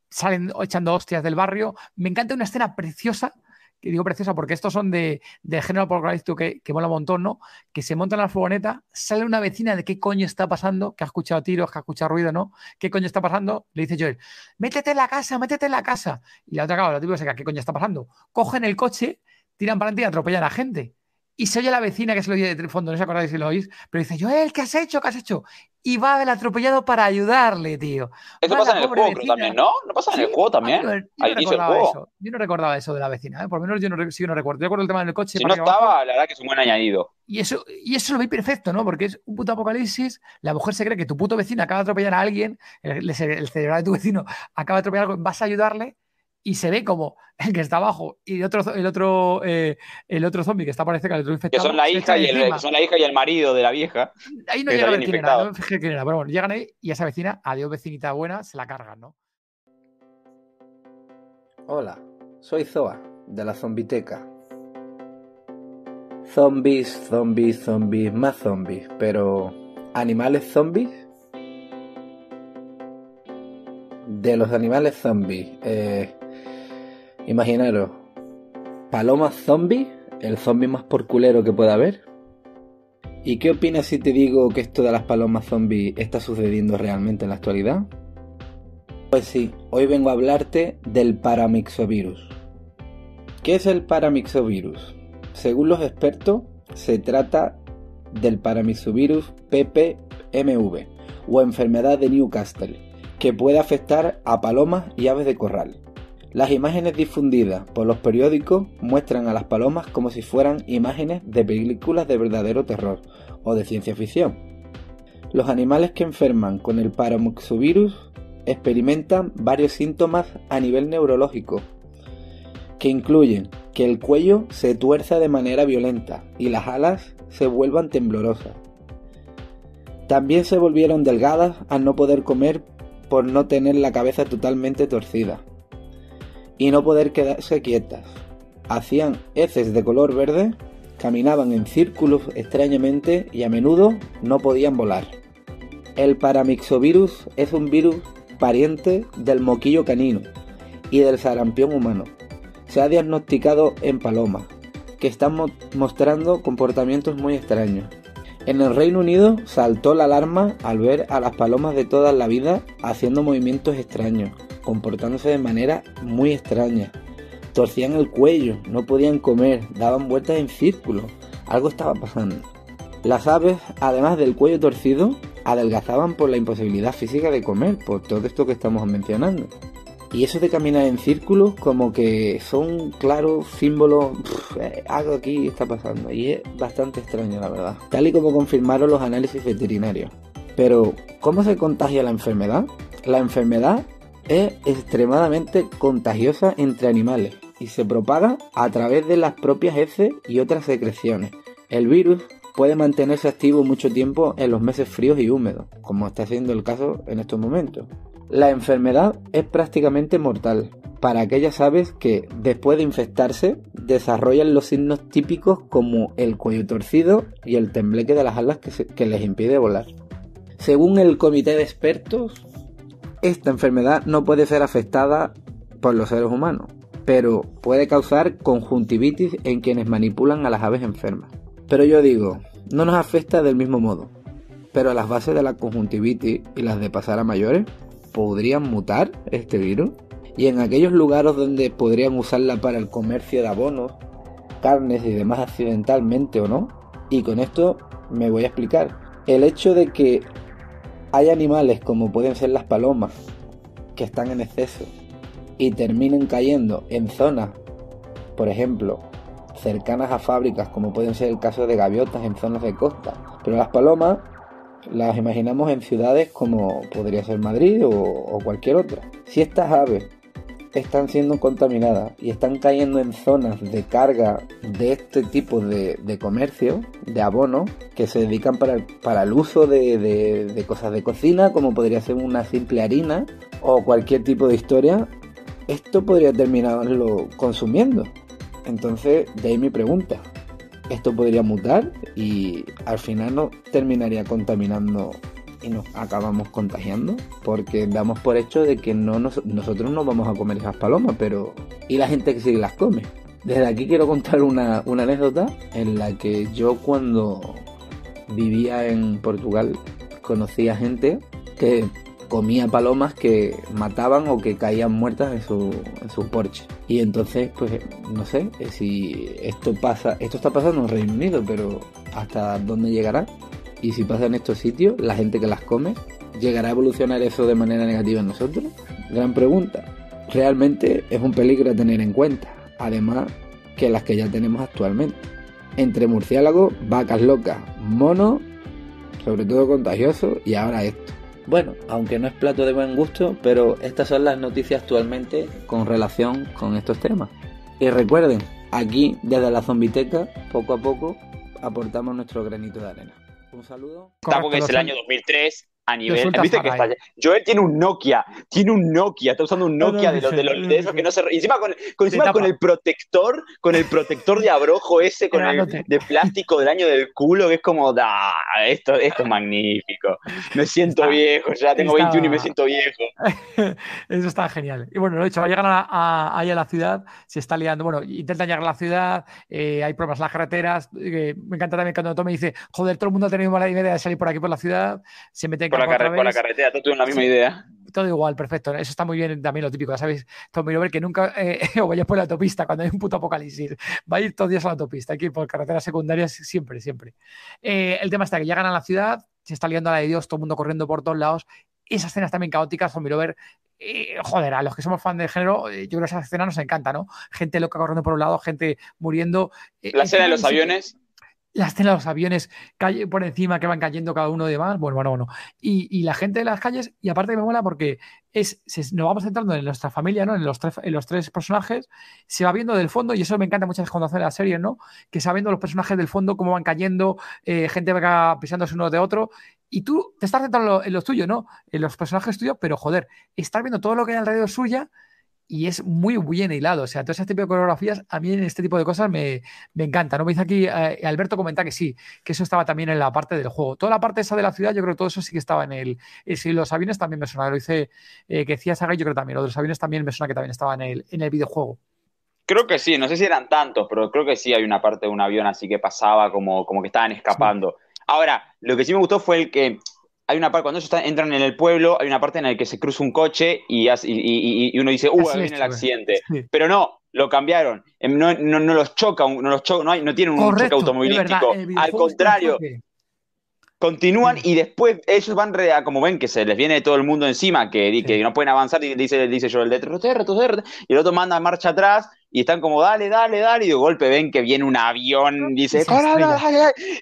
salen echando hostias del barrio. Me encanta una escena preciosa que digo preciosa porque estos son de, de género apocalíptico que, que mola un montón, ¿no? Que se montan en la furgoneta, sale una vecina de qué coño está pasando, que ha escuchado tiros, que ha escuchado ruido, ¿no? ¿Qué coño está pasando? Le dice Joel, métete en la casa, métete en la casa. Y la otra, claro, la tipo se ¿qué coño está pasando? Cogen el coche, tiran para adelante y atropellan a la gente. Y se oye a la vecina que se lo oye de fondo, no sé acordáis si lo oís, pero dice, Joel, ¿qué has hecho? ¿Qué has hecho? Y va el atropellado para ayudarle, tío. Eso pasa en el juego también, ¿no? ¿No pasa en el juego también? Yo, no recordaba eso. de la vecina, ¿eh? por lo menos yo no, recuerdo. Yo recuerdo el tema del coche. Si no estaba, la verdad que es un buen añadido. Y eso, y eso lo vi perfecto, ¿no? Porque es un puto apocalipsis, la mujer se cree que tu puto vecino acaba de atropellar a alguien, el, el, de tu vecino acaba de atropellar a vas a ayudarle y se ve como el que está abajo y el otro el eh, otro el otro zombie que está parece que el otro infectado que son la hija y el, marido de la vieja ahí no llega a vecina no bueno llegan ahí y esa vecina adiós vecinita buena se la cargan no hola soy Zoa de la zombiteca zombies zombies zombies más zombies pero animales zombies de los animales zombies eh Imaginaros, palomas zombie, el zombie más porculero que pueda haber. ¿Y qué opinas si te digo que esto de las palomas zombies está sucediendo realmente en la actualidad? Pues sí, hoy vengo a hablarte del paramixovirus. ¿Qué es el paramixovirus? Según los expertos, se trata del paramixovirus PPMV o enfermedad de Newcastle, que puede afectar a palomas y aves de corral. Las imágenes difundidas por los periódicos muestran a las palomas como si fueran imágenes de películas de verdadero terror o de ciencia ficción. Los animales que enferman con el paramoxovirus experimentan varios síntomas a nivel neurológico, que incluyen que el cuello se tuerza de manera violenta y las alas se vuelvan temblorosas. También se volvieron delgadas al no poder comer por no tener la cabeza totalmente torcida y no poder quedarse quietas. Hacían heces de color verde, caminaban en círculos extrañamente y a menudo no podían volar. El paramixovirus es un virus pariente del moquillo canino y del sarampión humano. Se ha diagnosticado en palomas, que están mostrando comportamientos muy extraños. En el Reino Unido saltó la alarma al ver a las palomas de toda la vida haciendo movimientos extraños, comportándose de manera muy extraña. Torcían el cuello, no podían comer, daban vueltas en círculos. Algo estaba pasando. Las aves, además del cuello torcido, adelgazaban por la imposibilidad física de comer, por todo esto que estamos mencionando. Y eso de caminar en círculos, como que son claros símbolos, eh, algo aquí está pasando. Y es bastante extraño, la verdad. Tal y como confirmaron los análisis veterinarios. Pero, ¿cómo se contagia la enfermedad? La enfermedad es extremadamente contagiosa entre animales y se propaga a través de las propias heces y otras secreciones. El virus puede mantenerse activo mucho tiempo en los meses fríos y húmedos, como está siendo el caso en estos momentos. La enfermedad es prácticamente mortal para aquellas aves que, después de infectarse, desarrollan los signos típicos como el cuello torcido y el tembleque de las alas que, que les impide volar. Según el comité de expertos, esta enfermedad no puede ser afectada por los seres humanos, pero puede causar conjuntivitis en quienes manipulan a las aves enfermas. Pero yo digo, no nos afecta del mismo modo, pero a las bases de la conjuntivitis y las de pasar a mayores podrían mutar este virus y en aquellos lugares donde podrían usarla para el comercio de abonos, carnes y demás accidentalmente o no. Y con esto me voy a explicar. El hecho de que hay animales como pueden ser las palomas que están en exceso y terminan cayendo en zonas, por ejemplo, cercanas a fábricas, como pueden ser el caso de gaviotas en zonas de costa. Pero las palomas las imaginamos en ciudades como podría ser Madrid o, cualquier otra. Si estas aves están siendo contaminadas y están cayendo en zonas de carga de este tipo de, comercio, de abono, que se dedican para, el uso de, de cosas de cocina, como podría ser una simple harina o cualquier tipo de historia, esto podría terminarlo consumiendo. Entonces, de ahí mi pregunta. Esto podría mutar y al final no terminaría contaminando y nos acabamos contagiando porque damos por hecho de que no nosotros no vamos a comer esas palomas, pero ¿y la gente que sí las come? Desde aquí quiero contar una, anécdota en la que yo cuando vivía en Portugal conocía gente que comía palomas que mataban o que caían muertas en su, en su porche. Y entonces, pues, no sé si esto pasa, esto está pasando en Reino Unido, pero ¿hasta dónde llegará? Y si pasa en estos sitios, la gente que las come, ¿llegará a evolucionar eso de manera negativa en nosotros? Gran pregunta. Realmente es un peligro a tener en cuenta, además que las que ya tenemos actualmente. Entre murciélagos, vacas locas, monos, sobre todo contagioso, y ahora esto. Bueno, aunque no es plato de buen gusto, pero estas son las noticias actualmente con relación con estos temas. Y recuerden, aquí desde la zombiteca, poco a poco, aportamos nuestro granito de arena. Un saludo. en es el año 2003, a nivel. ¿Viste que Joel tiene un Nokia, tiene un Nokia, está usando un Nokia de, los, de, esos que no se. encima con, el protector, con el protector de abrojo ese, con el de plástico del año del culo, que es como, da, esto, esto es magnífico. Me siento viejo, ya tengo 21 y me siento viejo. Eso está genial. Y bueno, lo dicho, llegan a, a, ahí a la ciudad, se está liando. Bueno, intentan llegar a la ciudad, eh, hay problemas en las carreteras. Eh, me encanta también cuando Tommy dice, joder, todo el mundo ha tenido mala idea de salir por aquí por la ciudad, se meten por la, carretera, todo la misma idea todo igual, perfecto. Eso está muy bien también lo típico, ¿sabéis? Tommy Mirover, que nunca eh, vayas por la autopista cuando hay un puto apocalipsis. Va a ir todos días a la autopista, aquí por carreteras secundarias siempre, siempre. Eh, el tema está que llegan a la ciudad, se está liando a la de Dios, todo el mundo corriendo por todos lados. Esas escenas también caóticas, Tommy Robert eh, joder, a los que somos fan del género, yo creo que esa escena nos encanta, ¿no? Gente loca corriendo por un lado, gente muriendo. la escena de los aviones las escena de los aviones calle por encima que van cayendo cada uno de más, bueno, bueno, bueno. Y, la gente de las calles, y aparte me mola porque es, nos vamos centrando en nuestra familia, ¿no? En los, tres, los tres personajes, se va viendo del fondo, y eso me encanta muchas cuando hacen la serie, ¿no? Que se va viendo los personajes del fondo, cómo van cayendo, eh, gente va pisándose uno de otro, y tú te estás centrando en los tuyos, ¿no? En los personajes tuyos, pero joder, estar viendo todo lo que hay alrededor suya y es muy bien hilado. O sea, todo ese tipo de coreografías a mí en este tipo de cosas me, me encanta. No me dice aquí eh, Alberto comenta que sí, que eso estaba también en la parte del juego. Toda la parte esa de la ciudad, yo creo que todo eso sí que estaba en el. Eh, si los aviones también me suena, lo dice eh, que decía Saga, yo creo también. los aviones también me suena que también estaban en el, en el videojuego. Creo que sí, no sé si eran tantos, pero creo que sí hay una parte de un avión así que pasaba como, como que estaban escapando. Ahora, lo que sí me gustó fue el que hay una parte, cuando ellos entran en el pueblo, hay una parte en la que se cruza un coche y, uno dice, ¡uh, ahí viene el accidente! Pero no, lo cambiaron. Em, no, los choca, no, los no, tienen un choque automovilístico. Al contrario, continúan y después ellos van, como ven que se les viene todo el mundo encima, que, no pueden avanzar, y dice, dice yo, el de y el otro manda marcha atrás y están como, dale, dale, dale, y de golpe ven que viene un avión, ah, dice,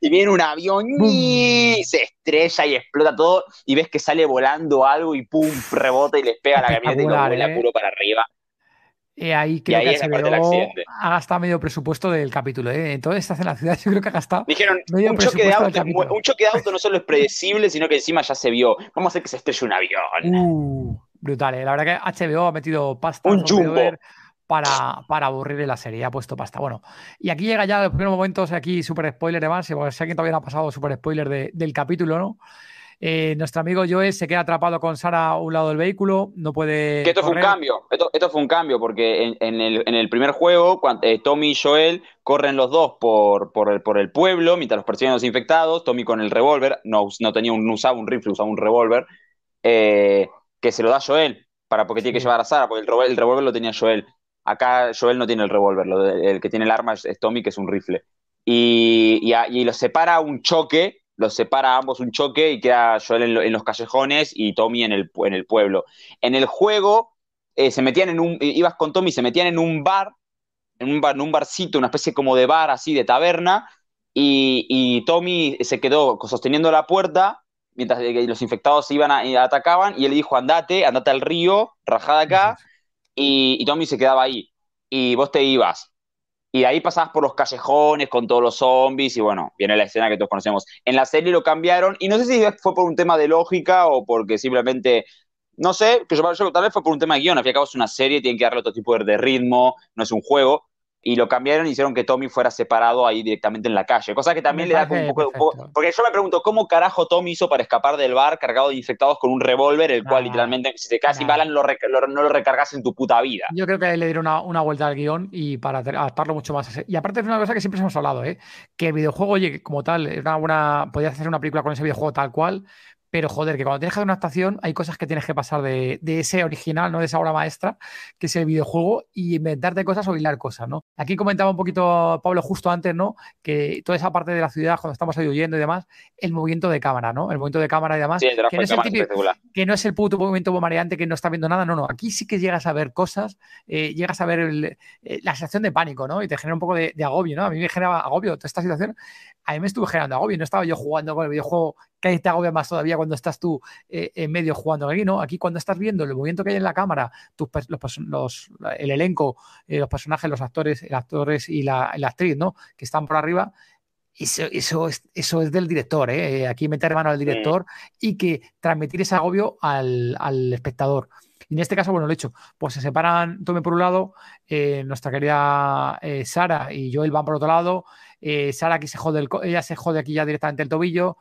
y viene un avión y se estrella y explota todo, y ves que sale volando algo y pum, rebota y les pega la camioneta y lo vuela ¿eh? puro para arriba. y ahí creo y ahí que accidente ha gastado medio presupuesto del capítulo. entonces ¿eh? En en la ciudad yo creo que ha gastado Dijeron, un, choque de auto, no solo es predecible, sino que encima ya se vio. Vamos a hacer que se estrelle un avión. Uh, brutal, ¿eh? la verdad que HBO ha metido pasta. Un jumbo para, para aburrirle la serie. Ha puesto pasta. Bueno, y aquí llega ya los primeros momentos, aquí super spoiler de base porque si alguien todavía no ha pasado super spoiler del capítulo, ¿no? Eh, nuestro amigo Joel se queda atrapado con Sara a un lado del vehículo, no puede. esto fue un cambio, esto, fue un cambio, porque en, el, primer juego, eh, Tommy y Joel corren los dos por, por, el, pueblo mientras los persiguen los infectados. Tommy con el revólver, no, no, tenía un, usaba un rifle, usaba un revólver, eh, que se lo da Joel, para porque tiene que llevar a Sara, porque el, el revólver lo tenía Joel. Acá Joel no tiene el revólver, el que tiene el arma es, Tommy, que es un rifle. Y, y, los separa un choque, los separa ambos un choque y queda Joel en, los callejones y Tommy en el, en el pueblo. En el juego, eh, se metían en un, ibas con Tommy, se metían en un bar, en un, bar, un barcito, una especie como de bar así, de taberna, y, Tommy se quedó sosteniendo la puerta mientras los infectados iban a, atacaban y él dijo, andate, andate al río, rajada acá y, Tommy se quedaba ahí. Y vos te ibas. Y de ahí pasabas por los callejones con todos los zombies y bueno, viene la escena que todos conocemos. En la serie lo cambiaron y no sé si fue por un tema de lógica o porque simplemente, no sé, que yo, tal vez fue por un tema de guión. Al fin es una serie, tienen que darle otro tipo de ritmo, no es un juego y lo cambiaron y hicieron que Tommy fuera separado ahí directamente en la calle, cosa que también le da un poco, porque yo me pregunto cómo carajo Tommy hizo para escapar del bar cargado de infectados con un revólver, el cual ah, literalmente si te casi ah. balan no lo recargas en tu puta vida. Yo creo que ahí le dieron una, vuelta al guión y para adaptarlo mucho más. Y aparte es una cosa que siempre hemos hablado, ¿eh? que el videojuego, oye, como tal, era una, podía hacer una película con ese videojuego tal cual, pero joder, que cuando tienes que hacer una adaptación hay cosas que tienes que pasar de, ese original, ¿no? De esa obra maestra, que es el videojuego, y inventarte cosas o hilar cosas, ¿no? Aquí comentaba un poquito Pablo justo antes, ¿no? Que toda esa parte de la ciudad, cuando estamos ahí huyendo y demás, el movimiento de cámara, ¿no? El movimiento de cámara y demás. Sí, que, no es el que no es el puto movimiento mareante que no está viendo nada, no, no. Aquí sí que llegas a ver cosas, eh, llegas a ver eh, la sensación de pánico, ¿no? Y te genera un poco de, agobio, ¿no? A mí me generaba agobio toda esta situación. A mí me estuve generando agobio, no estaba yo jugando con el videojuego que te agobia más todavía cuando estás tú eh, en medio jugando. Aquí no, aquí cuando estás viendo el movimiento que hay en la cámara, el elenco, eh, los personajes, los actores, actores y la, actriz, ¿no? Que están por arriba, eso, eso, es, eso es del director, ¿eh? eh aquí meter mano al director y que transmitir ese agobio al, espectador. Y en este caso, bueno, lo he hecho. Pues se separan, Tome por un lado, nuestra querida Sara y Joel van por otro lado, eh, Sara que se jode, el, ella se jode aquí ya directamente el tobillo,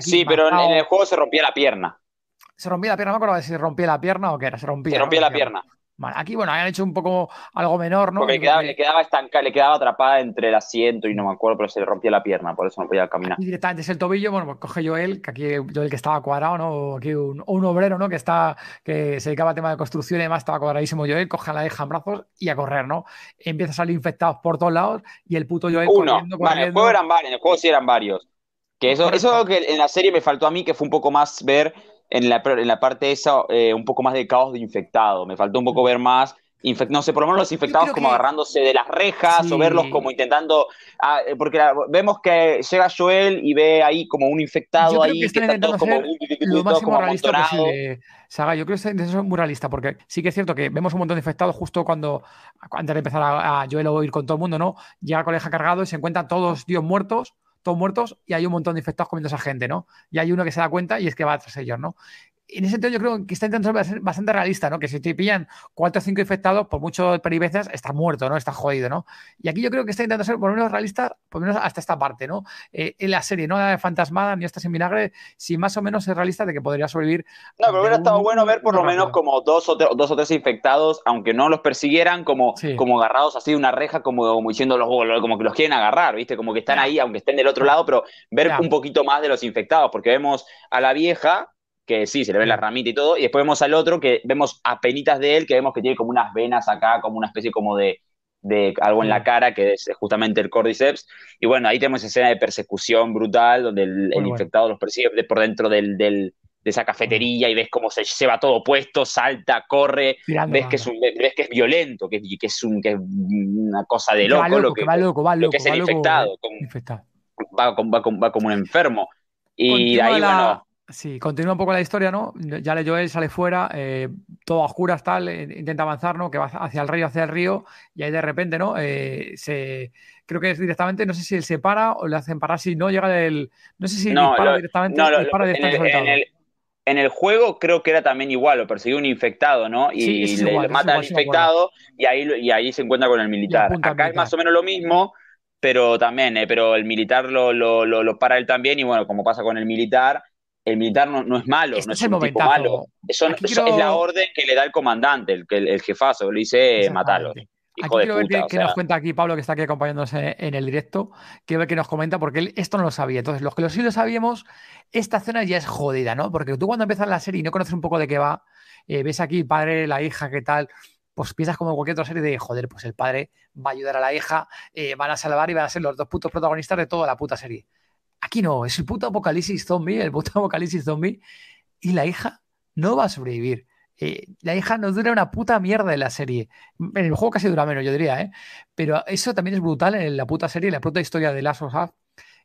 Sí, pero en, el juego se rompía la pierna. Se rompía la pierna, no me acuerdo si se rompía la pierna o qué era, se rompía. la pierna aquí, bueno, habían hecho un poco algo menor, ¿no? Porque le quedaba, le quedaba atrapada entre el asiento y no me acuerdo, pero se le rompía la pierna, por eso no podía caminar. directamente es el tobillo, bueno, pues coge Joel, que aquí Joel que estaba cuadrado, ¿no? O aquí un, obrero, ¿no? Que está, que se dedicaba a tema de construcción y además estaba cuadradísimo Joel, coge a la deja en brazos y a correr, ¿no? Empieza a salir infectados por todos lados y el puto Joel corriendo, corriendo. el eran varios, en el juego sí eran varios. eso, eso que en la serie me faltó a mí, que fue un poco más ver en la, en la parte esa eh, un poco más de caos de infectado. Me faltó un poco ver más no sé, por lo menos los infectados como agarrándose de las rejas o verlos como intentando, ah, eh, porque vemos que llega Joel y ve ahí como un infectado ahí que, está todo como lo que como Saga, yo creo que eso es muy realista porque sí que es cierto que vemos un montón de infectados justo cuando antes de empezar a, Joel o ir con todo el mundo, ¿no? Llega colegio cargado y se encuentran todos dios muertos todos muertos y hay un montón de infectados comiendo a esa gente, ¿no? Y hay uno que se da cuenta y es que va tras ellos, ¿no? en ese sentido yo creo que está intentando ser bastante realista, ¿no? Que si te pillan cuatro o cinco infectados, por mucho peribecias, está muerto, ¿no? Está jodido, ¿no? Y aquí yo creo que está intentando ser por lo menos realista, por lo menos hasta esta parte, ¿no? Eh, en la serie, no la de fantasmada ni esta sin vinagre, si más o menos es realista de que podría sobrevivir. No, pero hubiera estado bueno ver por lo menos como dos o, tres, dos o tres infectados, aunque no los persiguieran, como, como agarrados así de una reja, como, diciendo los como que los quieren agarrar, ¿viste? Como que están ahí, aunque estén del otro lado, pero ver un poquito más de los infectados, porque vemos a la vieja que sí, se le ve la ramita y todo, y después vemos al otro que vemos apenitas de él, que vemos que tiene como unas venas acá, como una especie como de, de algo en la cara, que es justamente el cordyceps. Y bueno, ahí tenemos esa escena de persecución brutal, donde el, infectado los persigue por dentro del, del, de esa cafetería y ves cómo se lleva todo puesto, salta, corre, ves, que es un, ves que es violento, que, es, un, que es una cosa de loco, va loco, lo que, va loco, va loco, que es el eh, infectado, Va, va, como un enfermo. Y ahí, bueno Sí, continúa un poco la historia, ¿no? Ya le él, sale fuera, eh, todo a oscuras, tal, eh, intenta avanzar, ¿no? Que va hacia el río, hacia el río, y ahí de repente, ¿no? Eh, se, creo que es directamente, no sé si él se para o le hacen parar si no llega el. No sé si no, dispara directamente no, dispara en, el, en, el, juego creo que era también igual, lo persiguió un infectado, ¿no? Y, le, mata al infectado y ahí, y ahí se encuentra con el militar. Acá es más o menos lo mismo. Pero también, pero el militar lo, lo, lo para él también, y bueno, como pasa con el militar, el militar no, es malo, este no es, el tipo malo. Eso, es la orden que le da el comandante, el, el jefazo, lo dice eh, matarlo, Hijo aquí quiero ver que, nos cuenta aquí Pablo, que está aquí acompañándonos en, el directo. Quiero ver que nos comenta, porque él esto no lo sabía. Entonces, los que lo sí lo sabíamos, esta zona ya es jodida, ¿no? Porque tú cuando empiezas la serie y no conoces un poco de qué va, eh, ves aquí padre, la hija, qué tal, pues piensas como cualquier otra serie de, joder, pues el padre va a ayudar a la hija, eh, van a salvar y van a ser los dos putos protagonistas de toda la puta serie. Aquí no, es el puto apocalipsis zombie, el puto apocalipsis zombie, y la hija no va a sobrevivir. Eh, la hija no dura una puta mierda en la serie. En el juego casi dura menos, yo diría, ¿eh? Pero eso también es brutal en la puta serie, en la puta historia de Last of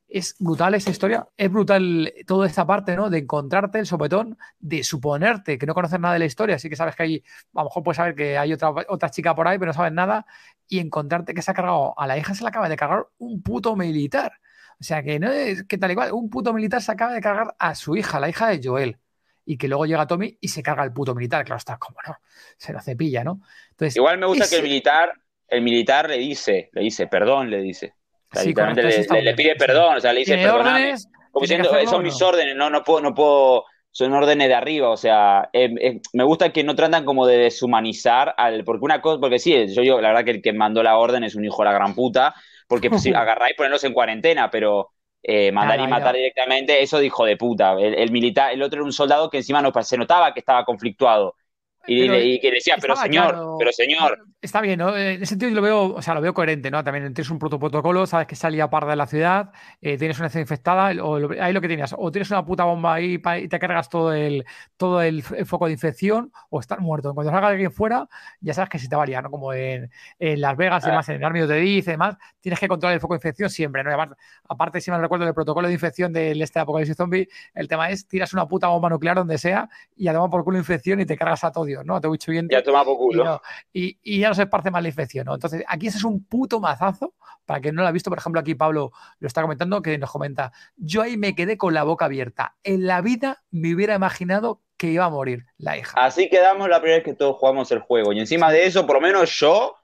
Es brutal esa historia, es brutal toda esta parte, ¿no? De encontrarte el sopetón, de suponerte que no conoces nada de la historia, así que sabes que hay, a lo mejor puedes saber que hay otra, otra chica por ahí, pero no sabes nada, y encontrarte que se ha cargado a la hija, se la acaba de cargar un puto militar. O sea, que no es que tal igual, un puto militar se acaba de cargar a su hija, la hija de Joel, y que luego llega Tommy y se carga al puto militar, claro está, como no, se lo cepilla, ¿no? Entonces, igual me gusta que el militar, el militar le dice, le dice, perdón, le dice. le, pide perdón, o sea, le dice perdón Como diciendo, son mis órdenes, no, no puedo, no puedo, son órdenes de arriba, o sea, eh, eh, me gusta que no tratan como de deshumanizar al, porque una cosa, porque sí, yo, yo la verdad que el que mandó la orden es un hijo de la gran puta, porque pues, si agarrar y ponerlos en cuarentena, pero eh, mandar y matar directamente, eso dijo de puta. El, militar, el otro era un soldado que encima no, se notaba que estaba conflictuado. Y, que decía, pero señor, pero señor, está bien, ¿no? Eh, en ese sentido lo veo, o sea, lo veo coherente, ¿no? También tienes un protocolo, sabes que salía par de la ciudad, eh, tienes una escena infectada, o ahí lo que tienes o tienes una puta bomba ahí y te cargas todo el, todo el, foco de infección, o estás muerto. Cuando salga alguien fuera, ya sabes que si te varía, ¿no? Como en, Las Vegas y ah. demás, en el te dice y demás, tienes que controlar el foco de infección siempre, ¿no? aparte, si me recuerdo, del protocolo de infección del este de apocalipsis zombie, el tema es tiras una puta bomba nuclear donde sea y a por culo infección y te cargas a todo Dios, ¿no? Te voy bien. Ya por culo. Y, no se esparce más la infección, ¿no? Entonces, aquí ese es un puto mazazo, para que no lo ha visto, por ejemplo, aquí Pablo lo está comentando, que nos comenta, yo ahí me quedé con la boca abierta. En la vida me hubiera imaginado que iba a morir la hija. Así quedamos la primera vez que todos jugamos el juego. Y encima de eso, por lo menos yo.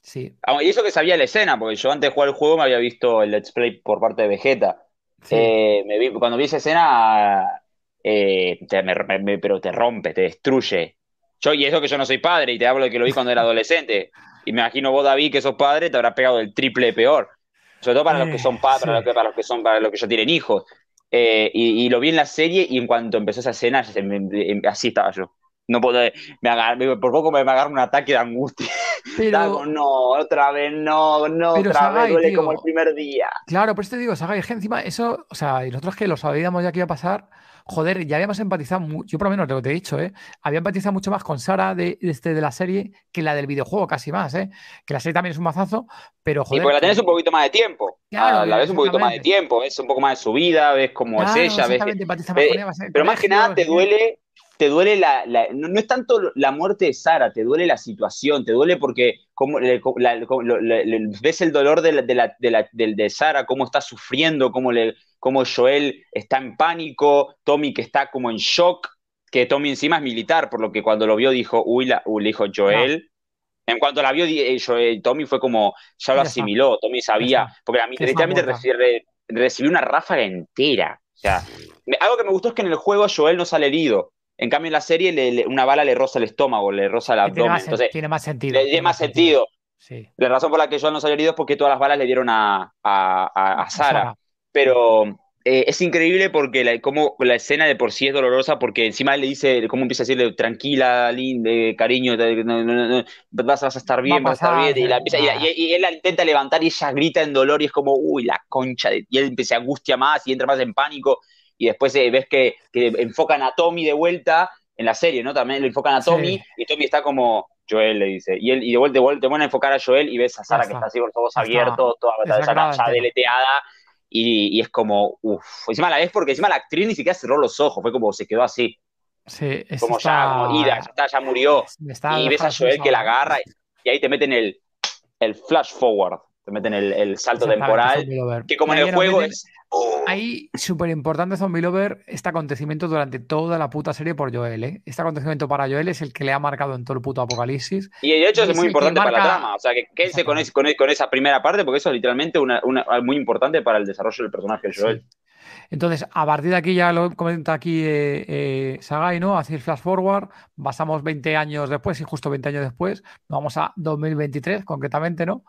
Sí. Ah, y eso que sabía la escena, porque yo antes de jugar el juego me había visto el let's play por parte de Vegeta. Eh, cuando vi esa escena, eh, pero te rompe, te destruye. Yo, y eso que yo no soy padre, y te hablo de que lo vi cuando era adolescente. Y me imagino vos, David, que sos padre, te habrás pegado el triple peor. Sobre todo para los que son padres, para, los que, para los que son, para los que ya tienen hijos. Eh, y, lo vi en la serie, y en cuanto empezó esa escena, em, así estaba yo. No puedo, me por poco me agarra un ataque de angustia. Pero, no, otra vez, no, no, otra vez, duele como el primer día. Claro, por eso te digo, Saga, encima eso, o sea, y nosotros que lo sabíamos ya que iba a pasar, joder, ya habíamos empatizado, mucho, yo por lo menos lo que te he dicho, ¿eh? había empatizado mucho más con Sara este, de, la serie que la del videojuego, casi más, ¿eh? que la serie también es un mazazo, pero joder. Y porque la tenés eh, un poquito más de tiempo, la ves un poquito más de tiempo, ves un poco más de su vida, ves cómo es ella, ves, pero más que nada te ¿eh? duele te duele la, no, es tanto la muerte de Sara, te duele la situación, te duele porque como, ves el dolor de, de, de Sara, cómo está sufriendo, cómo le, cómo Joel está en pánico, Tommy que está como en shock, que Tommy encima es militar, por lo que cuando lo vio dijo, uy, la, uh", le dijo Joel. Ah. En cuanto la vio, eh, Joel, Tommy fue como, ya lo asimiló, Tommy sabía, porque a mí literalmente recibió una ráfaga entera. O algo que me gustó es que en el juego Joel no sale herido. En cambio, en la serie una bala le roza el estómago, le roza el abdomen. Tiene más, Entonces, tiene más sentido. Le, tiene, más sentido. La razón por la que Joel no sale herido es porque todas las balas le dieron a, a, a, Sara pero eh, es increíble porque la, como la escena de por sí es dolorosa, porque encima él le dice, cómo empieza a decirle, tranquila, linda, eh, cariño, vas, a estar bien, vas a estar bien, y, él la intenta levantar y ella grita en dolor y es como, uy, la concha, y él se angustia más y entra más en pánico, y después eh, ves que, enfocan a Tommy de vuelta en la serie, ¿no? También le enfocan a Tommy y Tommy está como, Joel le dice. Y él, y de vuelta, te van a enfocar a Joel y ves a Sara que está así con los ojos abiertos, toda, la ya deleteada, y, es como, uff, encima la vez porque encima la actriz ni siquiera cerró los ojos, fue como se quedó así. como ya, ya, murió. y ves a Joel que la agarra y, ahí te meten el flash forward te meten el, el salto temporal, que como en el juego es... Oh. Ahí, súper importante Zombie Lover, este acontecimiento durante toda la puta serie por Joel, ¿eh? Este acontecimiento para Joel es el que le ha marcado en todo el puto apocalipsis. Y de hecho es, muy importante para la trama, o sea, que quédese e, con, esa primera parte, porque eso es literalmente una, muy importante para el desarrollo del personaje de Joel. Entonces, a partir de aquí, ya lo comenta aquí eh, eh, Sagai, ¿no? Hacer flash forward, pasamos 20 años después, y justo 20 años después, vamos a 2023 concretamente, ¿no?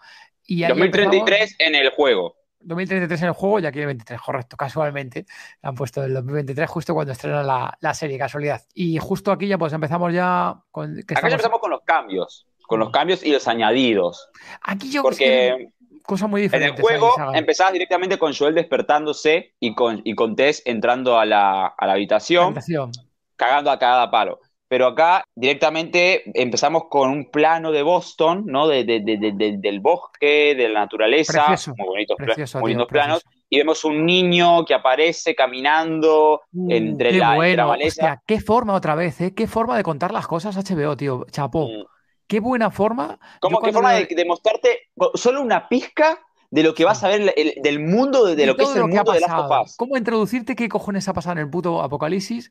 2033 en el juego. 2033 en el juego y aquí el 23, correcto, casualmente. Han puesto el 2023 justo cuando estrena la, serie, casualidad. Y justo aquí ya pues empezamos ya con... Que empezamos con los cambios, con los mm. cambios y los añadidos. Aquí yo... Porque... cosa muy diferente. En el juego empezabas directamente con Joel despertándose y con, con Tess entrando a la, la habitación, cagando a cada palo. Pero acá directamente empezamos con un plano de Boston, ¿no? De, del bosque, de la naturaleza, muy bonitos, muy lindos planos. Y vemos un niño que aparece caminando mm, entre, la, maleza. O qué forma otra vez, ¿eh? Qué forma de contar las cosas HBO, tío, chapó. Mm. Qué buena forma. ¿Cómo, qué forma de, mostrarte solo una pizca de lo que vas a ver del mundo, de, lo que es el mundo de las copas. ¿Cómo introducirte qué cojones ha pasado en el puto apocalipsis?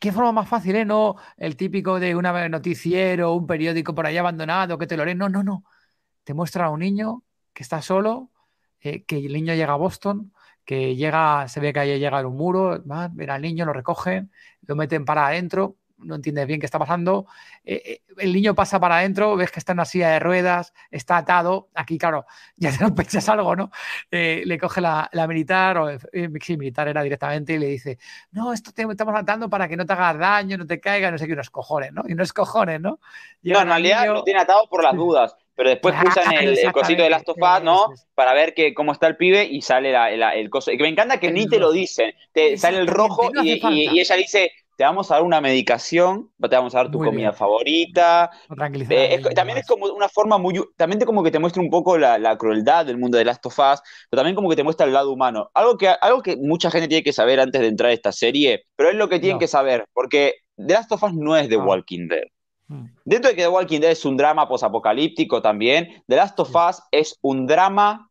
qué forma más fácil, ¿eh? No el típico de un noticiero, un periódico por ahí abandonado, que te lo leen. No, no, no. Te muestra a un niño que está solo, eh, que el niño llega a Boston, que llega, se ve que ahí llega a un muro, va, ven al niño, lo recogen, lo meten para adentro no entiendes bien qué está pasando. Eh, eh, el niño pasa para adentro, ves que está en una silla de ruedas, está atado. Aquí, claro, ya te lo pensas algo, ¿no? Eh, le coge la, militar, o sí, militar era directamente, y le dice: No, esto te estamos atando para que no te hagas daño, no te caiga, no sé qué, unos cojones, ¿no? Y unos cojones, ¿no? no, en realidad lo tiene atado por las dudas. Pero después pusan el, cosito de las tofadas, ¿no? Para ver que, cómo está el pibe y sale la, el coso. Me encanta que ni te lo dicen. Te sale el rojo y ella dice, te vamos a dar una medicación, te vamos a dar tu comida favorita. también es como una forma muy. También como que te muestra un poco la, crueldad del mundo de Last of Us, pero también como que te muestra el lado humano. Algo que, algo que mucha gente tiene que saber antes de entrar a esta serie, pero es lo que tienen que saber, porque The Last of Us no es The Walking Dead. Mm. Dentro de que The Walking Dead es un drama posapocalíptico también, The Last of Us es un drama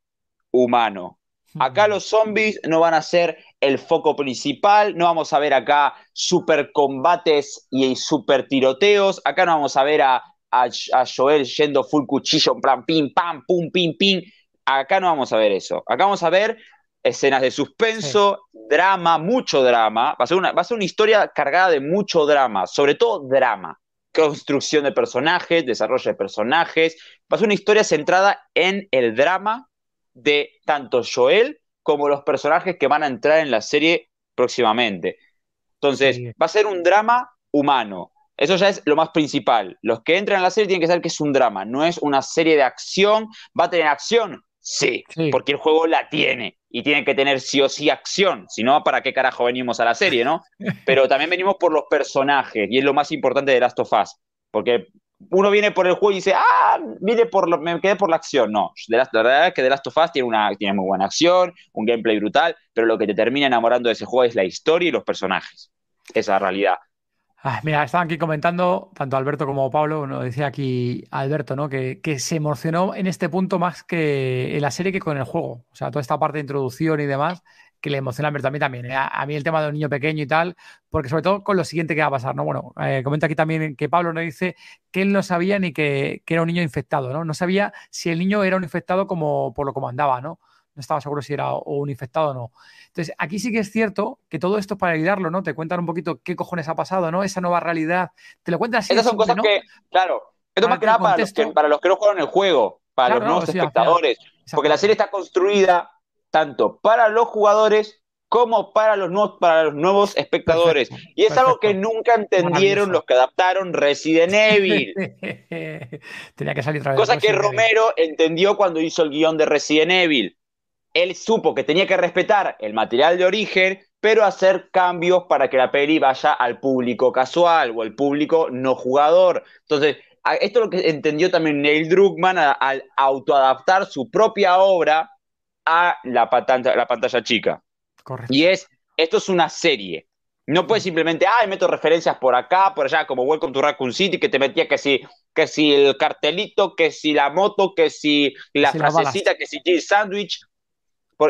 humano. Mm. Acá los zombies no van a ser el foco principal, no vamos a ver acá super combates y super tiroteos, acá no vamos a ver a, a, Joel yendo full cuchillo, plan, pim, pam, pum, pim, pim, acá no vamos a ver eso, acá vamos a ver escenas de suspenso, drama, mucho drama, va ser una, va a ser una historia cargada de mucho drama, sobre todo drama, construcción de personajes, desarrollo de personajes, va a ser una historia centrada en el drama de tanto Joel como los personajes que van a entrar en la serie próximamente. Entonces, va a ser un drama humano. Eso ya es lo más principal. Los que entran en la serie tienen que saber que es un drama, no es una serie de acción. ¿Va a tener acción? Sí, porque el juego la tiene y tiene que tener sí o sí acción. Si no, ¿para qué carajo venimos a la serie, no? Pero también venimos por los personajes y es lo más importante de Last of Us. Porque uno viene por el juego y dice, ah, por lo, me quedé por la acción. No, la, verdad es que The Last of Us tiene, una, tiene muy buena acción, un gameplay brutal, pero lo que te termina enamorando de ese juego es la historia y los personajes. Esa realidad. Ah, mira, estaban aquí comentando, tanto Alberto como Pablo, uno decía aquí Alberto, ¿no? Que, que, se emocionó en este punto más que en la serie que con el juego. O sea, toda esta parte de introducción y demás, que le emociona, a también, también. Eh, a, mí el tema de un niño pequeño y tal, porque sobre todo con lo siguiente que va a pasar, ¿no? Bueno, eh, comenta aquí también que Pablo nos dice que él no sabía ni que, era un niño infectado, ¿no? No sabía si el niño era un infectado como por lo como andaba, ¿no? No estaba seguro si era un infectado o no. Entonces, aquí sí que es cierto que todo esto es para ayudarlo, ¿no? Te cuentan un poquito qué cojones ha pasado, ¿no? Esa nueva realidad. Te lo cuentan así. son cosas que, claro, esto más que nada para los que, no juegan el juego, para los nuevos espectadores. porque la serie está construida tanto para los jugadores como para los nuevos, para los nuevos espectadores. y es algo que nunca entendieron los que adaptaron Resident Evil. Tenía que salir otra vez Cosa que Romero entendió cuando hizo el guión de Resident Evil. Él supo que tenía que respetar el material de origen, pero hacer cambios para que la peli vaya al público casual o al público no jugador. Entonces, esto es lo que entendió también Neil Druckmann al autoadaptar su propia obra a la, la pantalla chica. Correcto. Y es, esto es una serie. No puedes simplemente, ay, meto referencias por acá, por allá, como Welcome to Raccoon City, que te metía que si, que si el cartelito, que si la moto, que si la frasecita, que si el sándwich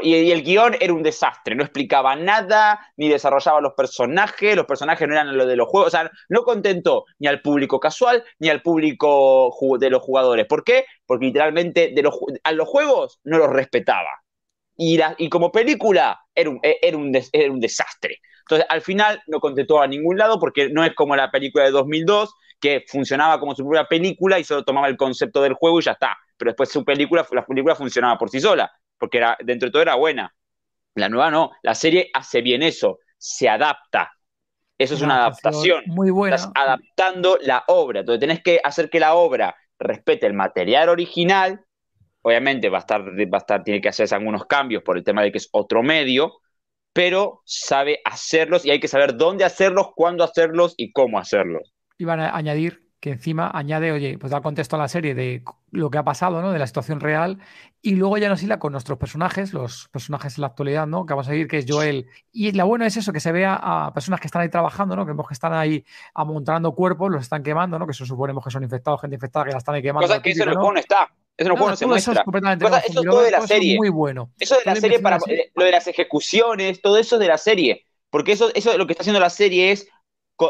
y, el guión era un desastre, no explicaba nada, ni desarrollaba los personajes, los personajes no eran los de los juegos, o sea, no contentó ni al público casual, ni al público de los jugadores. ¿Por qué? Porque literalmente de a los juegos no los respetaba. Y, y como película e, era un, desastre. Entonces, al final no contentó a ningún lado porque no es como la película de 2002, que funcionaba como su propia película y solo tomaba el concepto del juego y ya está. Pero después su película, la película funcionaba por sí sola porque era, dentro de todo era buena. La nueva no, la serie hace bien eso, se adapta. Eso es una, adaptación. Muy buena. Estás adaptando la obra, entonces tenés que hacer que la obra respete el material original. Obviamente va a estar, va a estar, tiene que hacerse algunos cambios por el tema de que es otro medio, pero sabe hacerlos y hay que saber dónde hacerlos, cuándo hacerlos y cómo hacerlos. Y van a añadir que encima añade, oye, pues da contexto a la serie de lo que ha pasado, ¿no? De la situación real. Y luego ya nos hila con nuestros personajes, los personajes en la actualidad, ¿no? Que vamos a seguir, que es Joel. Y la buena es eso, que se vea a personas que están ahí trabajando, ¿no? Que vemos que están ahí amontando cuerpos, los están quemando, ¿no? Que eso suponemos que son infectados, gente infectada que la están ahí quemando. Cosa que eso no está. Eso no, se muestra. Eso es todo de la serie. muy bueno. Eso de la serie para... Lo de las ejecuciones, todo eso es de la serie. Porque eso, eso lo que está haciendo la serie es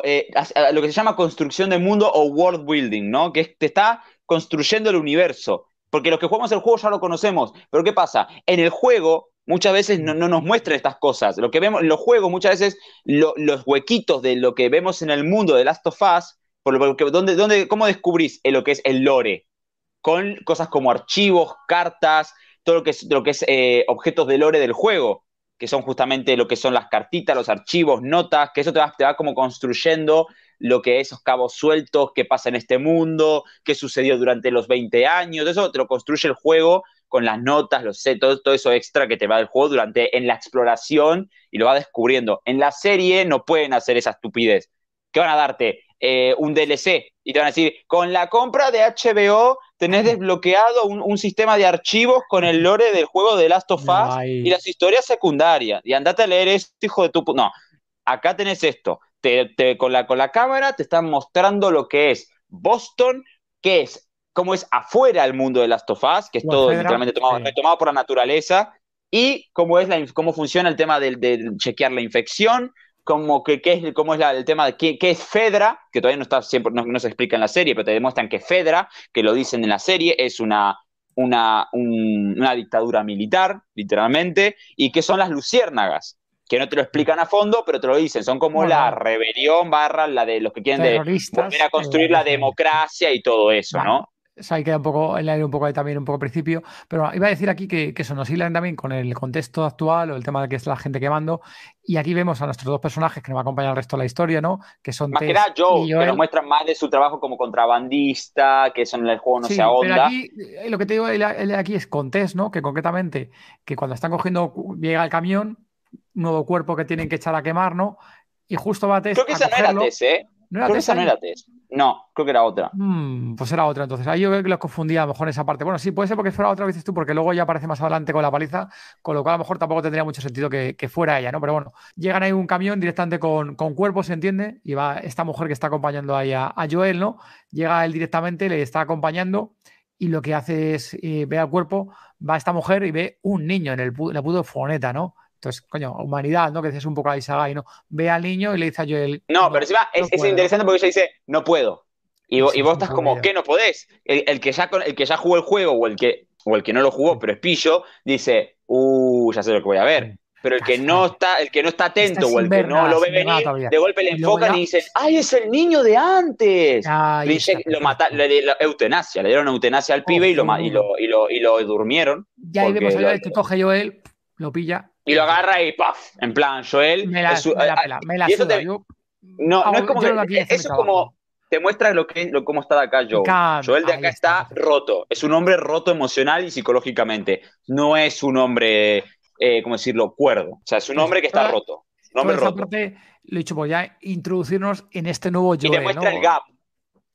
eh, lo que se llama construcción de mundo o world building, ¿no? Que te está construyendo el universo. Porque los que jugamos el juego ya lo conocemos. Pero ¿qué pasa? En el juego muchas veces no, nos muestra estas cosas. Lo que vemos en los juegos muchas veces, los huequitos de lo que vemos en el mundo de Last of Us, por lo dónde, cómo descubrís lo que es el lore? Con cosas como archivos, cartas, todo lo que es, eh, objetos de lore del juego que son justamente lo que son las cartitas, los archivos, notas, que eso te va, como construyendo lo que esos cabos sueltos, qué pasa en este mundo, qué sucedió durante los 20 años, eso te lo construye el juego con las notas, los todo, todo eso extra que te va del juego durante en la exploración y lo va descubriendo. En la serie no pueden hacer esa estupidez. ¿Qué van a darte? Eh, un DLC y te van a decir, con la compra de HBO tenés desbloqueado un, un sistema de archivos con el lore del juego de Last of Us y las historias secundarias. Y andate a leer esto, hijo de tu... No, acá tenés esto. Te, con, la, con la cámara te están mostrando lo que es Boston, que es cómo es afuera el mundo de Last of Us, que es todo literalmente tomado, por la naturaleza, y cómo, es la, cómo funciona el tema de, de chequear la infección, como que qué es, cómo es el tema de qué, qué, es Fedra, que todavía no, está siempre, no, se explica en la serie, pero te demuestran que Fedra, que lo dicen en la serie, es una, una, una dictadura militar, literalmente, y que son las luciérnagas, que no te lo explican a fondo, pero te lo dicen. Son como la rebelión barra la de los que quieren de volver a construir la eh, democracia y todo eso, ¿no? ahí queda un poco el aire, un poco ahí también, un poco principio. Pero iba a decir aquí que, eso nos hilan también con el contexto actual o el tema de que es la gente quemando. Y aquí vemos a nuestros dos personajes que nos va a acompañar el resto de la historia, ¿no? Que son. Más que nada Joe, que nos muestran más de su trabajo como contrabandista, que eso en el juego no se ahonda. Pero aquí, eh, lo que te digo el, aquí es con Tess, ¿no? Que concretamente, que cuando están cogiendo, llega el camión, nuevo cuerpo que tienen que echar a quemar, ¿no? Y justo va Tess. Creo que a esa no era Tess, ¿eh? ¿No era Tess? no era Tess. No, creo que era otra. Mm, pues era otra, entonces. Ahí yo creo que los confundía a lo mejor en esa parte. Bueno, sí, puede ser porque fuera otra, vez tú, porque luego ya aparece más adelante con la paliza, con lo cual a lo mejor tampoco tendría mucho sentido que, fuera ella, ¿no? Pero bueno, llegan ahí un camión directamente con, cuerpo, ¿se entiende? Y va esta mujer que está acompañando ahí a, Joel, ¿no? Llega él directamente, le está acompañando y lo que hace es eh, ve al cuerpo, va esta mujer y ve un niño en, el, la puto foneta, ¿no? Entonces, coño, humanidad, ¿no? Que dices un poco a Isagai, ¿no? Ve al niño y le dice a Joel. No, pero es, interesante porque ella dice, no puedo. Y, vos estás como, ¿qué no podés? El, que ya, el que ya jugó el juego o el que, o el que no lo jugó, pero es pillo, dice, uh, ya sé lo que voy a ver. Pero el que no está, el que no está atento o el que no lo ve venir, de golpe le enfocan y dicen, ¡ay, es el niño de antes! lo le, eutanasia, le dieron eutanasia al pibe y, lo, y, lo, y, lo, y, lo, durmieron. ya ahí vemos a que coge Joel, lo pilla y lo agarra y ¡paf! En plan, Joel. Me la, me la No, no es como. eso como. Te muestra lo que, lo, cómo está de acá Joel. Joel de acá está, roto. Es un hombre roto emocional y psicológicamente. No es un hombre, eh, ¿cómo decirlo?, cuerdo. O sea, es un pues hombre que está roto. no hombre lo he dicho, pues ya introducirnos en este nuevo Joel. Y te muestra el gap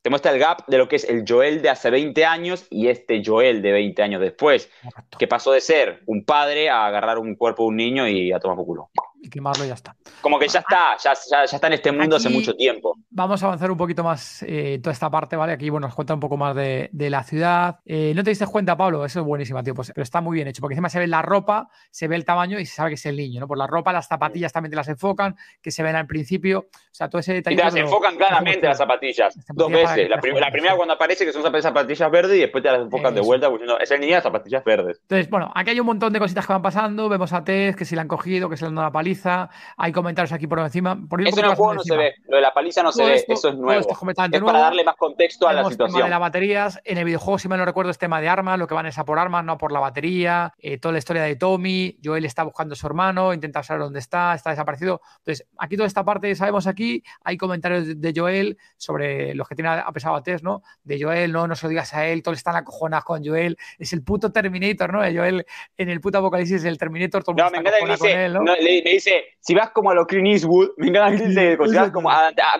te muestra el gap de lo que es el Joel de hace 20 años y este Joel de 20 años después, que pasó de ser un padre a agarrar un cuerpo de un niño y a tomar por culo y quemarlo y ya está. Como que ya está, ya, está en este mundo hace mucho tiempo. Vamos a avanzar un poquito más en eh, toda esta parte, ¿vale? Aquí, bueno, nos cuenta un poco más de, la ciudad. Eh, no te diste cuenta, Pablo, eso es buenísimo, tío, pues, pero está muy bien hecho, porque encima se ve la ropa, se ve el tamaño y se sabe que es el niño, ¿no? Por la ropa, las zapatillas también te las enfocan, que se ven al principio, o sea, todo ese detalle. Y te las enfocan claramente las zapatillas, este dos veces. La, primera cuando aparece que son zapatillas verdes y después te las enfocan de vuelta, pues, es el niño, las zapatillas verdes. Entonces, bueno, aquí hay un montón de cositas que van pasando, vemos a Tess, que si la han cogido, que se le han dado la paliza hay comentarios aquí por encima. eso en el juego no se ve, lo de la paliza no se ve, eso es nuevo. es, para darle más contexto a la situación. de las baterías, en el videojuego, si mal no recuerdo, es tema de armas, lo que van es a por armas, no por la batería, eh, toda la historia de Tommy, Joel está buscando a su hermano, intenta saber dónde está, está desaparecido. Entonces, aquí toda esta parte, sabemos aquí, hay comentarios de Joel sobre los que tiene pesado a Tess, ¿no? De Joel, no, no se lo digas a él, todos están acojonados con Joel, es el puto Terminator, ¿no? Joel en el puto Apocalipsis, el Terminator, todo no, me encanta que dice si vas como a los Clint Eastwood, me encanta que como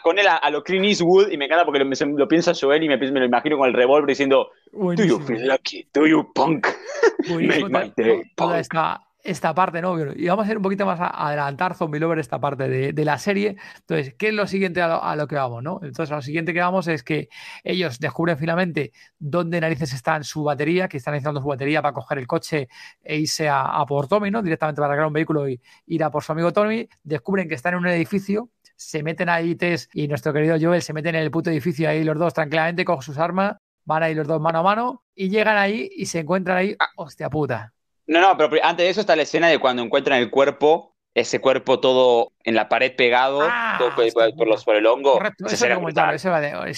con él a, los lo Clint Eastwood, y me encanta porque lo, piensa Joel y me, lo imagino con el revólver diciendo, do you feel lucky, do you punk, make my day punk esta parte, ¿no? Y vamos a ir un poquito más a adelantar Zombie Lover esta parte de, la serie. Entonces, ¿qué es lo siguiente a lo, que vamos, no? Entonces, a lo siguiente que vamos es que ellos descubren finalmente dónde narices están su batería, que están necesitando su batería para coger el coche e irse a, por Tommy, ¿no? Directamente para arreglar un vehículo y ir a por su amigo Tommy. Descubren que están en un edificio se meten ahí Tess y nuestro querido Joel se meten en el puto edificio ahí los dos tranquilamente, Con sus armas, van ahí los dos mano a mano y llegan ahí y se encuentran ahí, ah. hostia puta. No, no, pero antes de eso está la escena de cuando encuentran el cuerpo, ese cuerpo todo en la pared pegado, ah, todo por, el hongo. Correcto, ese, ese,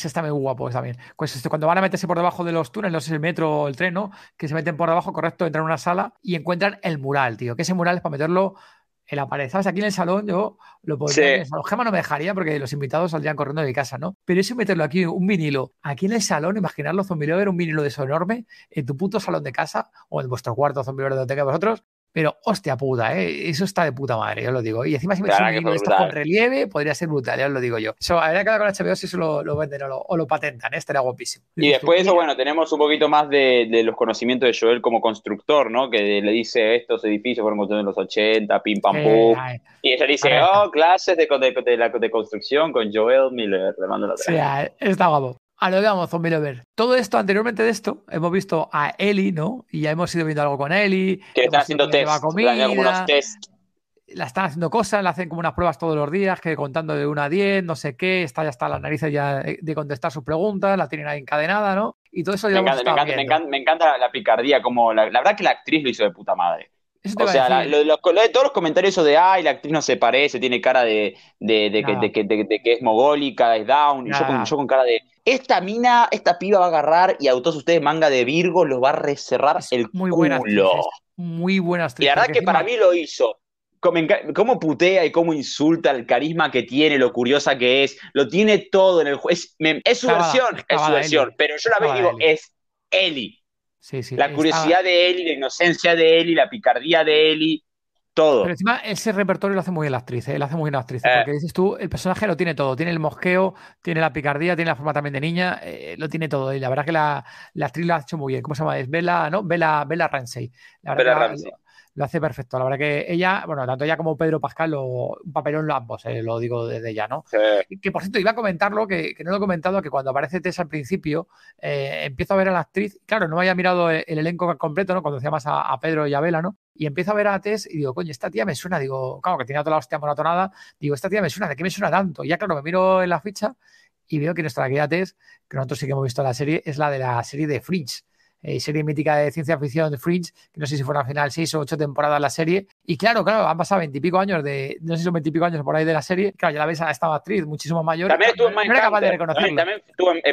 está muy guapo también. Pues este, cuando van a meterse por debajo de los túneles, no sé el metro o el tren, ¿no? Que se meten por debajo, correcto, entran a una sala y encuentran el mural, tío. Que ese mural es para meterlo el aparezado, aquí en el salón, yo lo podría. el salón. no me dejaría porque los invitados saldrían corriendo de casa, ¿no? Pero eso meterlo aquí, un vinilo, aquí en el salón, imaginarlo, Zombie Lover, un vinilo de eso enorme, en tu puto salón de casa o en vuestro cuarto Zombie Lover donde tengáis vosotros, pero hostia puta, ¿eh? eso está de puta madre, yo lo digo. Y encima si me claro, esto con relieve, podría ser brutal, ya os lo digo yo. Eso, habría que ver con HBO si eso lo, venden o lo, patentan, este estaría guapísimo. Y después eso, bueno, tenemos un poquito más de, los conocimientos de Joel como constructor, ¿no? Que le dice estos edificios fueron construidos en los 80, pim pam pum. y ella dice, oh, clases de, de, de, construcción con Joel Miller. Le mando la sí, está guapo a lo que vamos, a ver Todo esto, anteriormente de esto, hemos visto a Eli, ¿no? Y ya hemos ido viendo algo con Eli. Que están haciendo test. algunos La están haciendo cosas, la hacen como unas pruebas todos los días, que contando de 1 a 10, no sé qué, está ya está la nariz ya de contestar sus preguntas, la tienen ahí encadenada, ¿no? Y todo eso ya me, encanta, me, encanta, me, encanta, la picardía, como la, verdad que la actriz lo hizo de puta madre. O sea, lo, de todos los comentarios de, ay, la actriz no se parece, tiene cara de, que, es mogólica, es down, yo con cara de, esta mina, esta piba va a agarrar y a todos ustedes, manga de Virgo, los va a reserrar el muy culo. Buena muy buenas La verdad que para mí lo hizo. Cómo putea y cómo insulta el carisma que tiene, lo curiosa que es, lo tiene todo en el juego. Es, su versión, es su versión, pero yo la veo digo, es Eli. la curiosidad de Eli, la inocencia de Eli, la picardía de Eli, pero encima ese repertorio lo hace muy bien la actriz, eh, lo hace muy bien la actriz. Eh, eh. porque dices tú, el personaje lo tiene todo. Tiene el mosqueo, tiene la picardía, tiene la forma también de niña, lo tiene todo. Y la verdad que la, actriz lo ha hecho muy bien. ¿Cómo se llama? Es ¿no? Vela Bella Ramsey. La lo hace perfecto. La verdad que ella, bueno, tanto ella como Pedro Pascal, un papelón lo ambos, eh, lo digo desde ya, ¿no? Que por cierto, iba a comentarlo, que, que, no lo he comentado, que cuando aparece Tess al principio, eh, empiezo a ver a la actriz, claro, no me había mirado el, elenco completo, ¿no? Cuando más a, a Pedro y a Vela, ¿no? y empiezo a ver a Tess y digo, coño, esta tía me suena, digo, claro, que tiene toda la hostia monotonada, digo, esta tía me suena, ¿de qué me suena tanto? Y ya, claro, me miro en la ficha y veo que nuestra guía Tess, que nosotros sí que hemos visto la serie, es la de la serie de Fringe, eh, serie mítica de ciencia ficción de Fringe, que no sé si fue al final 6 o 8 temporadas la serie. Y claro, claro, han pasado veintipico años de, no sé si son veintipico años por ahí de la serie. Claro, ya la ves a esta actriz muchísimo mayor. También estuvo en Mindhunter. También, en,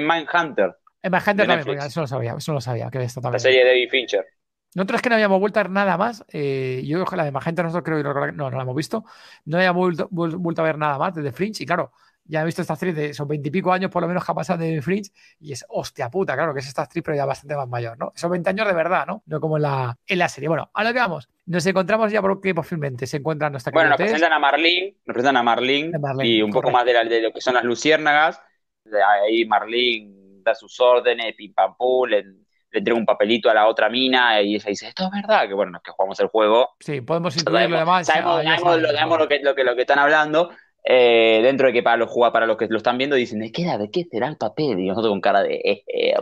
en Mindhunter. En Mindhunter también, porque eso lo sabía, eso lo sabía, que también. La serie de David Fincher. Nosotros que no habíamos vuelto a ver nada más. Eh, yo creo que la de Magenta, nosotros creo que no, no la hemos visto. No habíamos vuelto, a ver nada más desde Fringe. Y claro, ya he visto esta actriz de veintipico años, por lo menos, que ha pasado de Fringe, y es hostia puta, claro, que es esta actriz, pero ya bastante más mayor, ¿no? son 20 años de verdad, ¿no? No como en la, en la serie. Bueno, a lo que vamos. Nos encontramos ya porque posiblemente se encuentran nuestra Bueno, nos presentan a Marlene, nos presentan a Marlene, y un poco más de, lo que son las luciérnagas. ahí Marlene da sus órdenes, pim pam pum, le, entrega un papelito a la otra mina y ella dice, esto es verdad, que bueno, es que jugamos el juego. Sí, podemos incluirlo lo Sabemos, lo que están hablando, eh, dentro de que para los, para los que lo están viendo dicen, ¿de qué, era, de qué será el papel? Y nosotros con cara de... Eh, eh,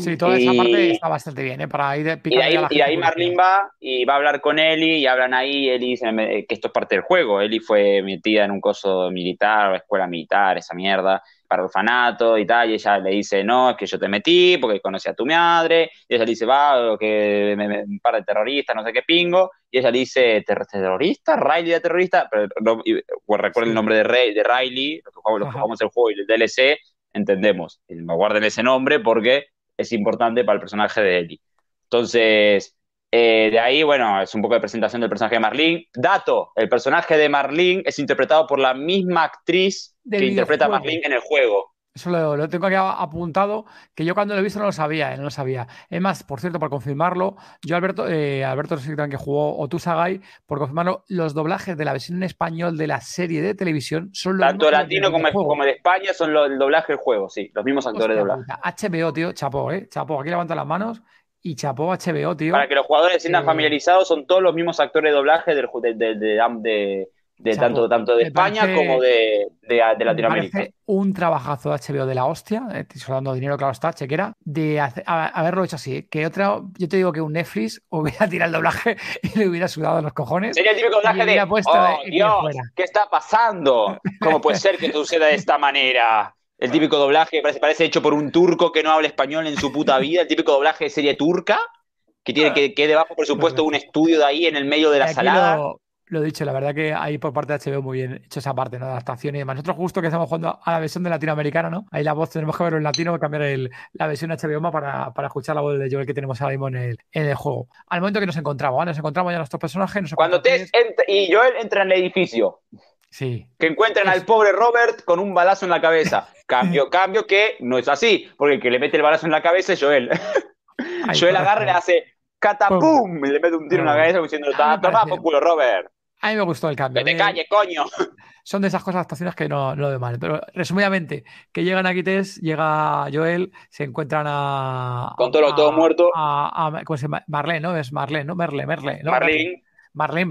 sí, toda esa parte está bastante bien, ¿eh? Para ir y ahí, y ahí Marlene va y va a hablar con Eli y hablan ahí, Eli dice que esto es parte del juego, Eli fue metida en un coso militar, escuela militar, esa mierda, para orfanato y tal, y ella le dice, no, es que yo te metí porque conocí a tu madre, y ella le dice, va, que me, un par de terroristas, no sé qué pingo, y ella dice, terrorista, Riley de terrorista, pero no, recuerda el nombre de, de Riley, los jugamos, el juego y el DLC, entendemos, guarden ese nombre porque es importante para el personaje de Ellie. Entonces, eh, de ahí, bueno, es un poco de presentación del personaje de Marlene. Dato, el personaje de Marlene es interpretado por la misma actriz que interpreta a Marlene en el juego. Eso lo, tengo aquí apuntado, que yo cuando lo he visto no lo sabía, eh, no lo sabía. Es más, por cierto, para confirmarlo, yo Alberto, eh, Alberto que jugó tú, Sagai, por confirmarlo, los doblajes de la versión en español de la serie de televisión son los Tanto latino como, como, de España son los, el doblaje del juego, sí, los mismos actores de doblaje. HBO, tío, chapo, eh, chapo, aquí levanta las manos y chapó HBO, tío. Para que los jugadores se sientan eh, familiarizados, son todos los mismos actores de doblaje del, de, tanto, de España como de, Latinoamérica. un trabajazo de HBO de la hostia, eh, estoy dinero, claro está, chequera, de haberlo hecho así. ¿eh? Que otra, yo te digo que un Netflix hubiera tirado el doblaje y le hubiera sudado los cojones. Sería el típico doblaje de. oh, Dios, ¿qué está pasando? ¿Cómo puede ser que suceda de esta manera? El típico doblaje parece, parece hecho por un turco que no habla español en su puta vida, el típico doblaje de serie turca, que tiene que, que debajo, por supuesto, un estudio de ahí en el medio de la salada. Lo, he dicho, la verdad que ahí por parte de HBO muy bien hecho esa parte, ¿no? Adaptación y demás. Nosotros justo que estamos jugando a la versión de latinoamericana, ¿no? Ahí la voz tenemos que verlo en latino, cambiar la versión HBO para, para escuchar la voz de Joel que tenemos ahora mismo en el, juego. Al momento que nos encontramos, Nos encontramos ya nuestros personajes. Cuando te y Joel entra en el edificio. Que encuentran al pobre Robert con un balazo en la cabeza. Cambio, cambio, que no es así, porque el que le mete el balazo en la cabeza es Joel. Ay, Joel agarra y le hace catapum, y le mete un tiro en la cabeza diciendo, toma culo, Robert. A mí me gustó el cambio. Que eh. calle, coño. Son de esas cosas actuaciones que no, lo mal. Pero resumidamente, que llegan a Quites, llega Joel, se encuentran a. Con todos todo muerto. Marlene, ¿no? Es Marlene, ¿no? Merle, Merle. Marlene. Marlene,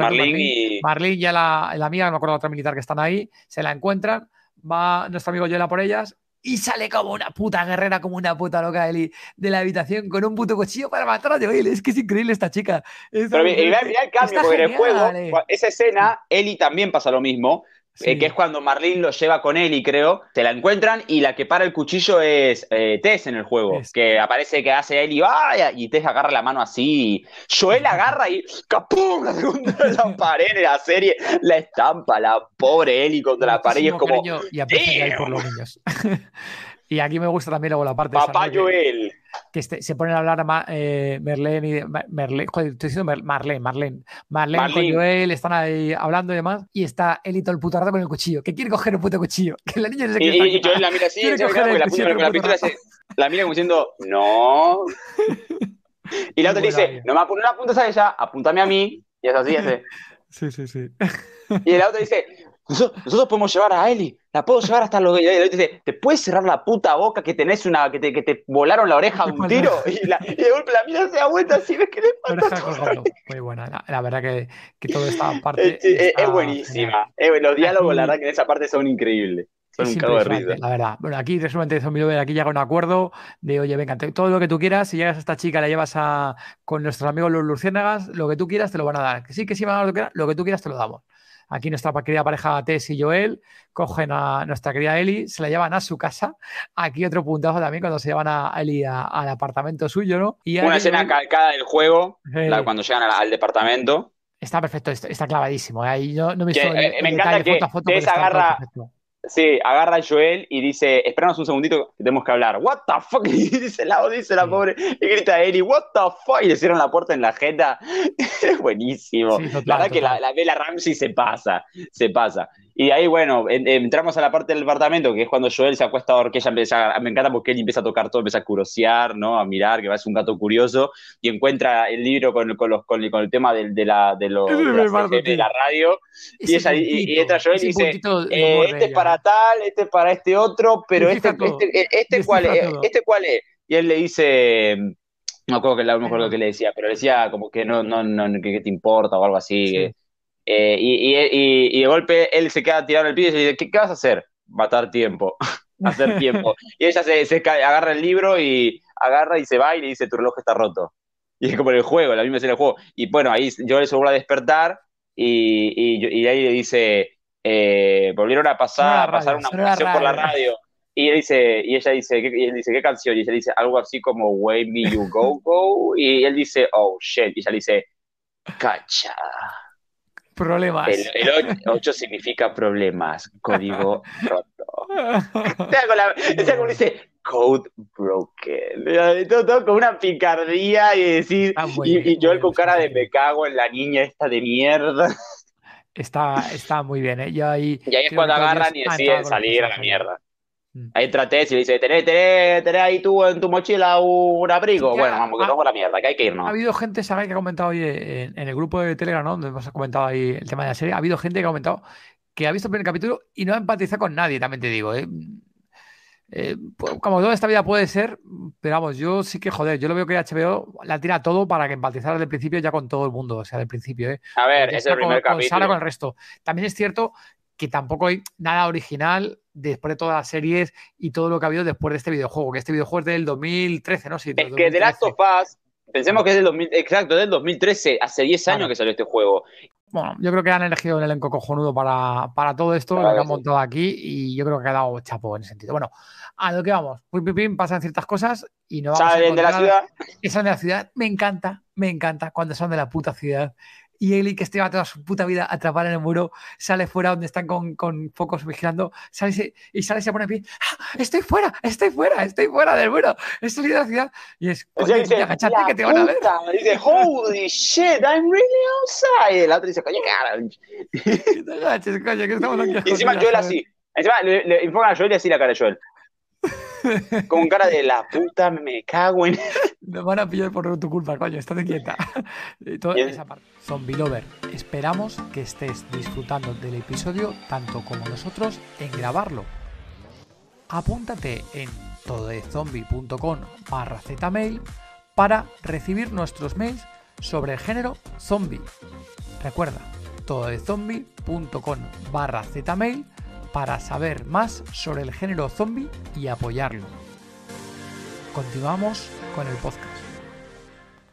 Marlene, y... la, amiga, no me acuerdo la otra militar que están ahí, se la encuentran, va nuestro amigo Yola por ellas y sale como una puta guerrera, como una puta loca Eli, de la habitación con un puto cuchillo para matar a Joel. Es que es increíble esta chica. Pero mira, el cambio, porque en el juego, esa escena, Eli también pasa lo mismo, eh, que es cuando Marlín lo lleva con él y creo, se la encuentran y la que para el cuchillo es eh, Tess en el juego, que aparece que hace él y vaya. y Tess agarra la mano así, Joel agarra y ¡capum! la la pared en la serie, la estampa, la pobre Eli contra la pared y es como... Y y aquí me gusta también la parte... Papá Joel que este, se ponen a hablar a eh, y joder, estoy diciendo con Joel, están ahí hablando y demás, y está Eli todo el puto rato con el cuchillo, que quiere coger el puto cuchillo, que la niña no sé qué y, y Joel la mira así, cuchillo, la, con la pistola se, la mira como diciendo, no. Y el otra dice, no me ap apuntes a ella, apúntame a mí, y es así, hace. Sí, sí, sí. Y el auto dice, nosotros podemos llevar a Eli, la puedo llevar hasta los... Y dice, ¿te puedes cerrar la puta boca que tenés una... que te, que te volaron la oreja un tiro? Y, la, y de golpe se da vuelta así, ves que le falta Muy buena, la, verdad que, que, toda esta parte... Eh, eh, es, buenísima, eh, los diálogos, la verdad que en esa parte son increíbles. Son un de risa. La verdad. Bueno, aquí resumente Zombie aquí llega un acuerdo de, oye, venga, todo lo que tú quieras, si llegas a esta chica, la llevas a, con nuestros amigos los Luciérnagas, lo que tú quieras te lo van a dar. Que sí, que sí, van a lo que, lo que tú quieras te lo damos. Aquí nuestra querida pareja Tess y Joel cogen a nuestra querida Eli, se la llevan a su casa. Aquí otro puntazo también cuando se llevan a Eli al apartamento suyo, ¿no? Y Una escena calcada del juego, cuando llegan al departamento. Está perfecto, está, clavadísimo. ¿eh? yo, no eh, me, que, me encanta que foto, Tess agarra, sí, agarra a Joel y dice, esperanos un segundito, tenemos que hablar. What the fuck, y dice la, dice la pobre, y grita a what the fuck, y le cierran la puerta en la jeta. Buenísimo. la verdad que la, vela Ramsey se pasa, se pasa. Y ahí, bueno, entramos a la parte del departamento, que es cuando Joel se acuesta a ella empieza, me encanta porque él empieza a tocar todo, empieza a curiosear, ¿no? A mirar, que va a ser un gato curioso, y encuentra el libro con, los, con, con el tema de, de la, de, los, de, la radio, y, y, entra Joel y dice, eh, este es para tal, este es para este otro, pero este, este, este, este, cuál es, este cuál es. Y él le dice, no me acuerdo que, mejor que le decía, pero le decía como que no, no, no, que, te importa o algo así. Eh, y, y, y, de golpe él se queda tirado en el piso y dice, ¿qué, vas a hacer? Matar tiempo, hacer tiempo. Y ella se, se agarra el libro y agarra y se va y le dice, tu reloj está roto. Y es como en el juego, la misma escena del juego. Y bueno, ahí yo le vuelve a despertar y, y, y ahí le dice, eh, volvieron a pasar, a pasar una canción por la radio. Y, dice, y ella dice, dice, ¿qué canción? Y ella dice algo así como, Way Me You Go Go. Y él dice, oh, shit. Y ella dice, Cacha. Problemas. El, 8 significa problemas, código roto. sea, como dice, code broken. Todo, todo, con una picardía y decir, ah, y, yo el con cara de me cago en la niña esta de mierda. Está, está muy bien, ¿eh? y ahí es cuando agarran y ah, deciden salir a la mierda. Mm. Ahí traté y dice, tenés, ahí tú en tu mochila un abrigo. bueno, vamos, que la mierda, que hay que irnos. Ha habido gente, ¿sabes? Que ha comentado hoy eh, en, el grupo de Telegram, ¿no? Donde hemos comentado ahí el tema de la serie. Ha habido gente que ha comentado que ha visto el primer capítulo y no ha empatizado con nadie, también te digo, ¿eh? eh como toda esta vida puede ser, pero vamos, yo sí que joder, yo lo veo que HBO la tira todo para que empatizara desde el principio ya con todo el mundo, o sea, desde el principio, ¿eh? A ver, es el primer capítulo. con el resto. También es cierto que tampoco hay nada original después de todas las series y todo lo que ha habido después de este videojuego, que este videojuego es del 2013, ¿no? sé que The Last of Us, pensemos que es del exacto, del 2013, hace 10 años que salió este juego. Bueno, yo creo que han elegido el elenco cojonudo para, todo esto, lo que han montado aquí y yo creo que ha dado chapo en ese sentido. Bueno, a lo que vamos, pim, pim, pasan ciertas cosas y no vamos de la ciudad. Salen de la ciudad, me encanta, me encanta cuando son de la puta ciudad y Eli, que lleva toda su puta vida atrapada en el muro, sale fuera donde están con, con focos vigilando, sale y sale y se pone a pie, ah, estoy fuera, estoy fuera, estoy fuera del muro, he salido de la ciudad y es, o sea, que te van a ver. Y dice, holy shit, I'm really outside. Y el otro dice, coño, aquí y encima Joel así, encima le, le a Joel y así la cara de Joel. Con cara de la puta, me cago en. Me van a pillar por tu culpa, coño, estate quieta. Zombie Lover, esperamos que estés disfrutando del episodio tanto como nosotros en grabarlo. Apúntate en tododezombie.com barra zmail para recibir nuestros mails sobre el género zombie. Recuerda, tododezombie.com barra zmail para saber más sobre el género zombie y apoyarlo. Continuamos con el podcast.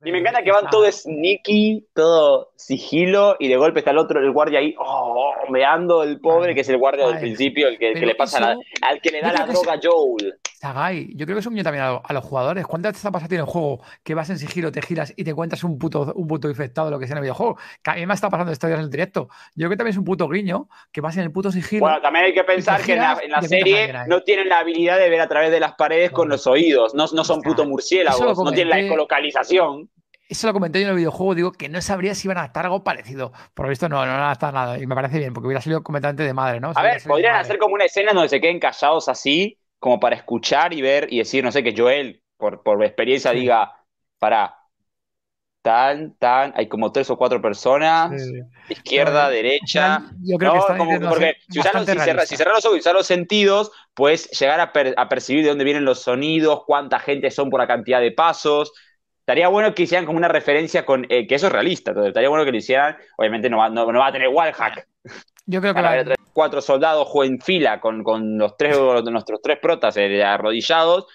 Y me encanta que van todo sneaky, todo sigilo, y de golpe está el otro, el guardia ahí, oh, meando el pobre, que es el guardia del principio, el que, le pasa nada. al que le da la droga Joel. Sagai, yo creo que es un guiño también a, los jugadores. ¿Cuántas veces ha pasado en el juego que vas en sigilo, te giras y te encuentras un puto, un puto infectado, lo que sea en el videojuego? Que a mí me está pasando esto en el directo. Yo creo que también es un puto guiño que vas en el puto sigilo. Bueno, también hay que pensar que en la, serie no tienen la habilidad de ver a través de las paredes con los oídos. No, son puto murciélagos, no tienen la ecolocalización. Eso lo comenté yo en el videojuego, digo que no sabría si iban a estar algo parecido. Por lo visto, no, no van a nada. Y me parece bien, porque hubiera salido completamente de madre, ¿no? a ver, podrían hacer como una escena donde se queden callados así como para escuchar y ver y decir, no sé, que Joel, por, por experiencia, diga, para, tan, tan, hay como tres o cuatro personas, izquierda, derecha. Yo no, porque si, cerrar los ojos y usar los sentidos, pues llegar a, percibir de dónde vienen los sonidos, cuánta gente son por la cantidad de pasos. Estaría bueno que hicieran como una referencia con eh, que eso es realista, entonces estaría bueno que lo hicieran. Obviamente no va, no, va a tener wallhack. Yo creo que la, cuatro soldados en fila con, los tres, de nuestros tres protas eh, arrodillados,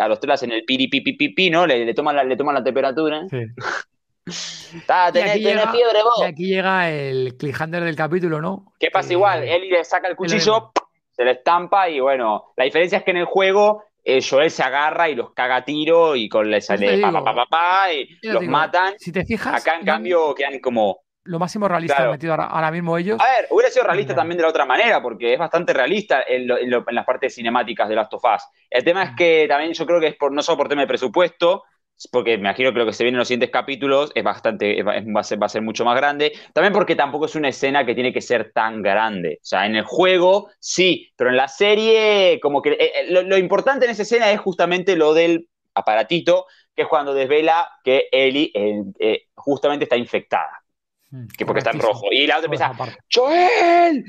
a los tres hacen el piri ¿no? Le, le, toman la, le toman la temperatura. Sí. aquí llega el cliffhanger del capítulo, ¿no? Que pasa igual, él le saca el cuchillo, se le estampa y bueno, la diferencia es que en el juego eh, Joel se agarra y los caga a tiro y con le sale pa, pa, y los matan. Si te fijas, acá en cambio quedan como lo máximo realista han metido ahora, mismo ellos. A ver, hubiera sido realista también de la otra manera, porque es bastante realista en, las partes cinemáticas de Last of Us. El tema es ah. que también yo creo que es por, no solo por tema de presupuesto, porque me imagino que lo que se viene en los siguientes capítulos es bastante, va, a ser, mucho más grande. También porque tampoco es una escena que tiene que ser tan grande. O sea, en el juego sí, pero en la serie, como que eh, eh, lo, importante en esa escena es justamente lo del aparatito, que es cuando desvela que Ellie eh, justamente está infectada. Mm, que porque está en rojo. Y la otra empieza, ¡Joel!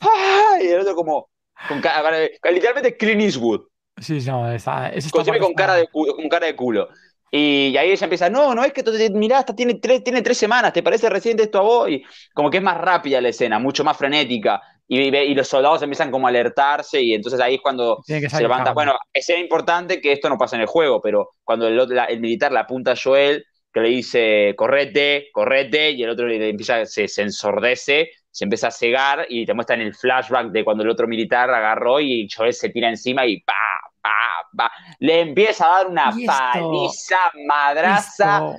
¡Ay! Y el otro como, con cara, eh, literalmente Clint Eastwood. Sí, no, esa, con, cara de culo, con cara de culo. Y, ahí ella empieza, no, no es que mirá, hasta tiene tres, tiene tres semanas, ¿te parece reciente esto a vos? Y como que es más rápida la escena, mucho más frenética. Y, y los soldados empiezan como a alertarse y entonces ahí es cuando se levanta. Bueno, es importante que esto no pasa en el juego, pero cuando el, el militar la apunta a Joel, que le dice, correte, correte, y el otro empieza, se, ensordece, se empieza a cegar y te muestra en el flashback de cuando el otro militar agarró y Joel se tira encima y pa, pa, pa. Le empieza a dar una paliza madraza.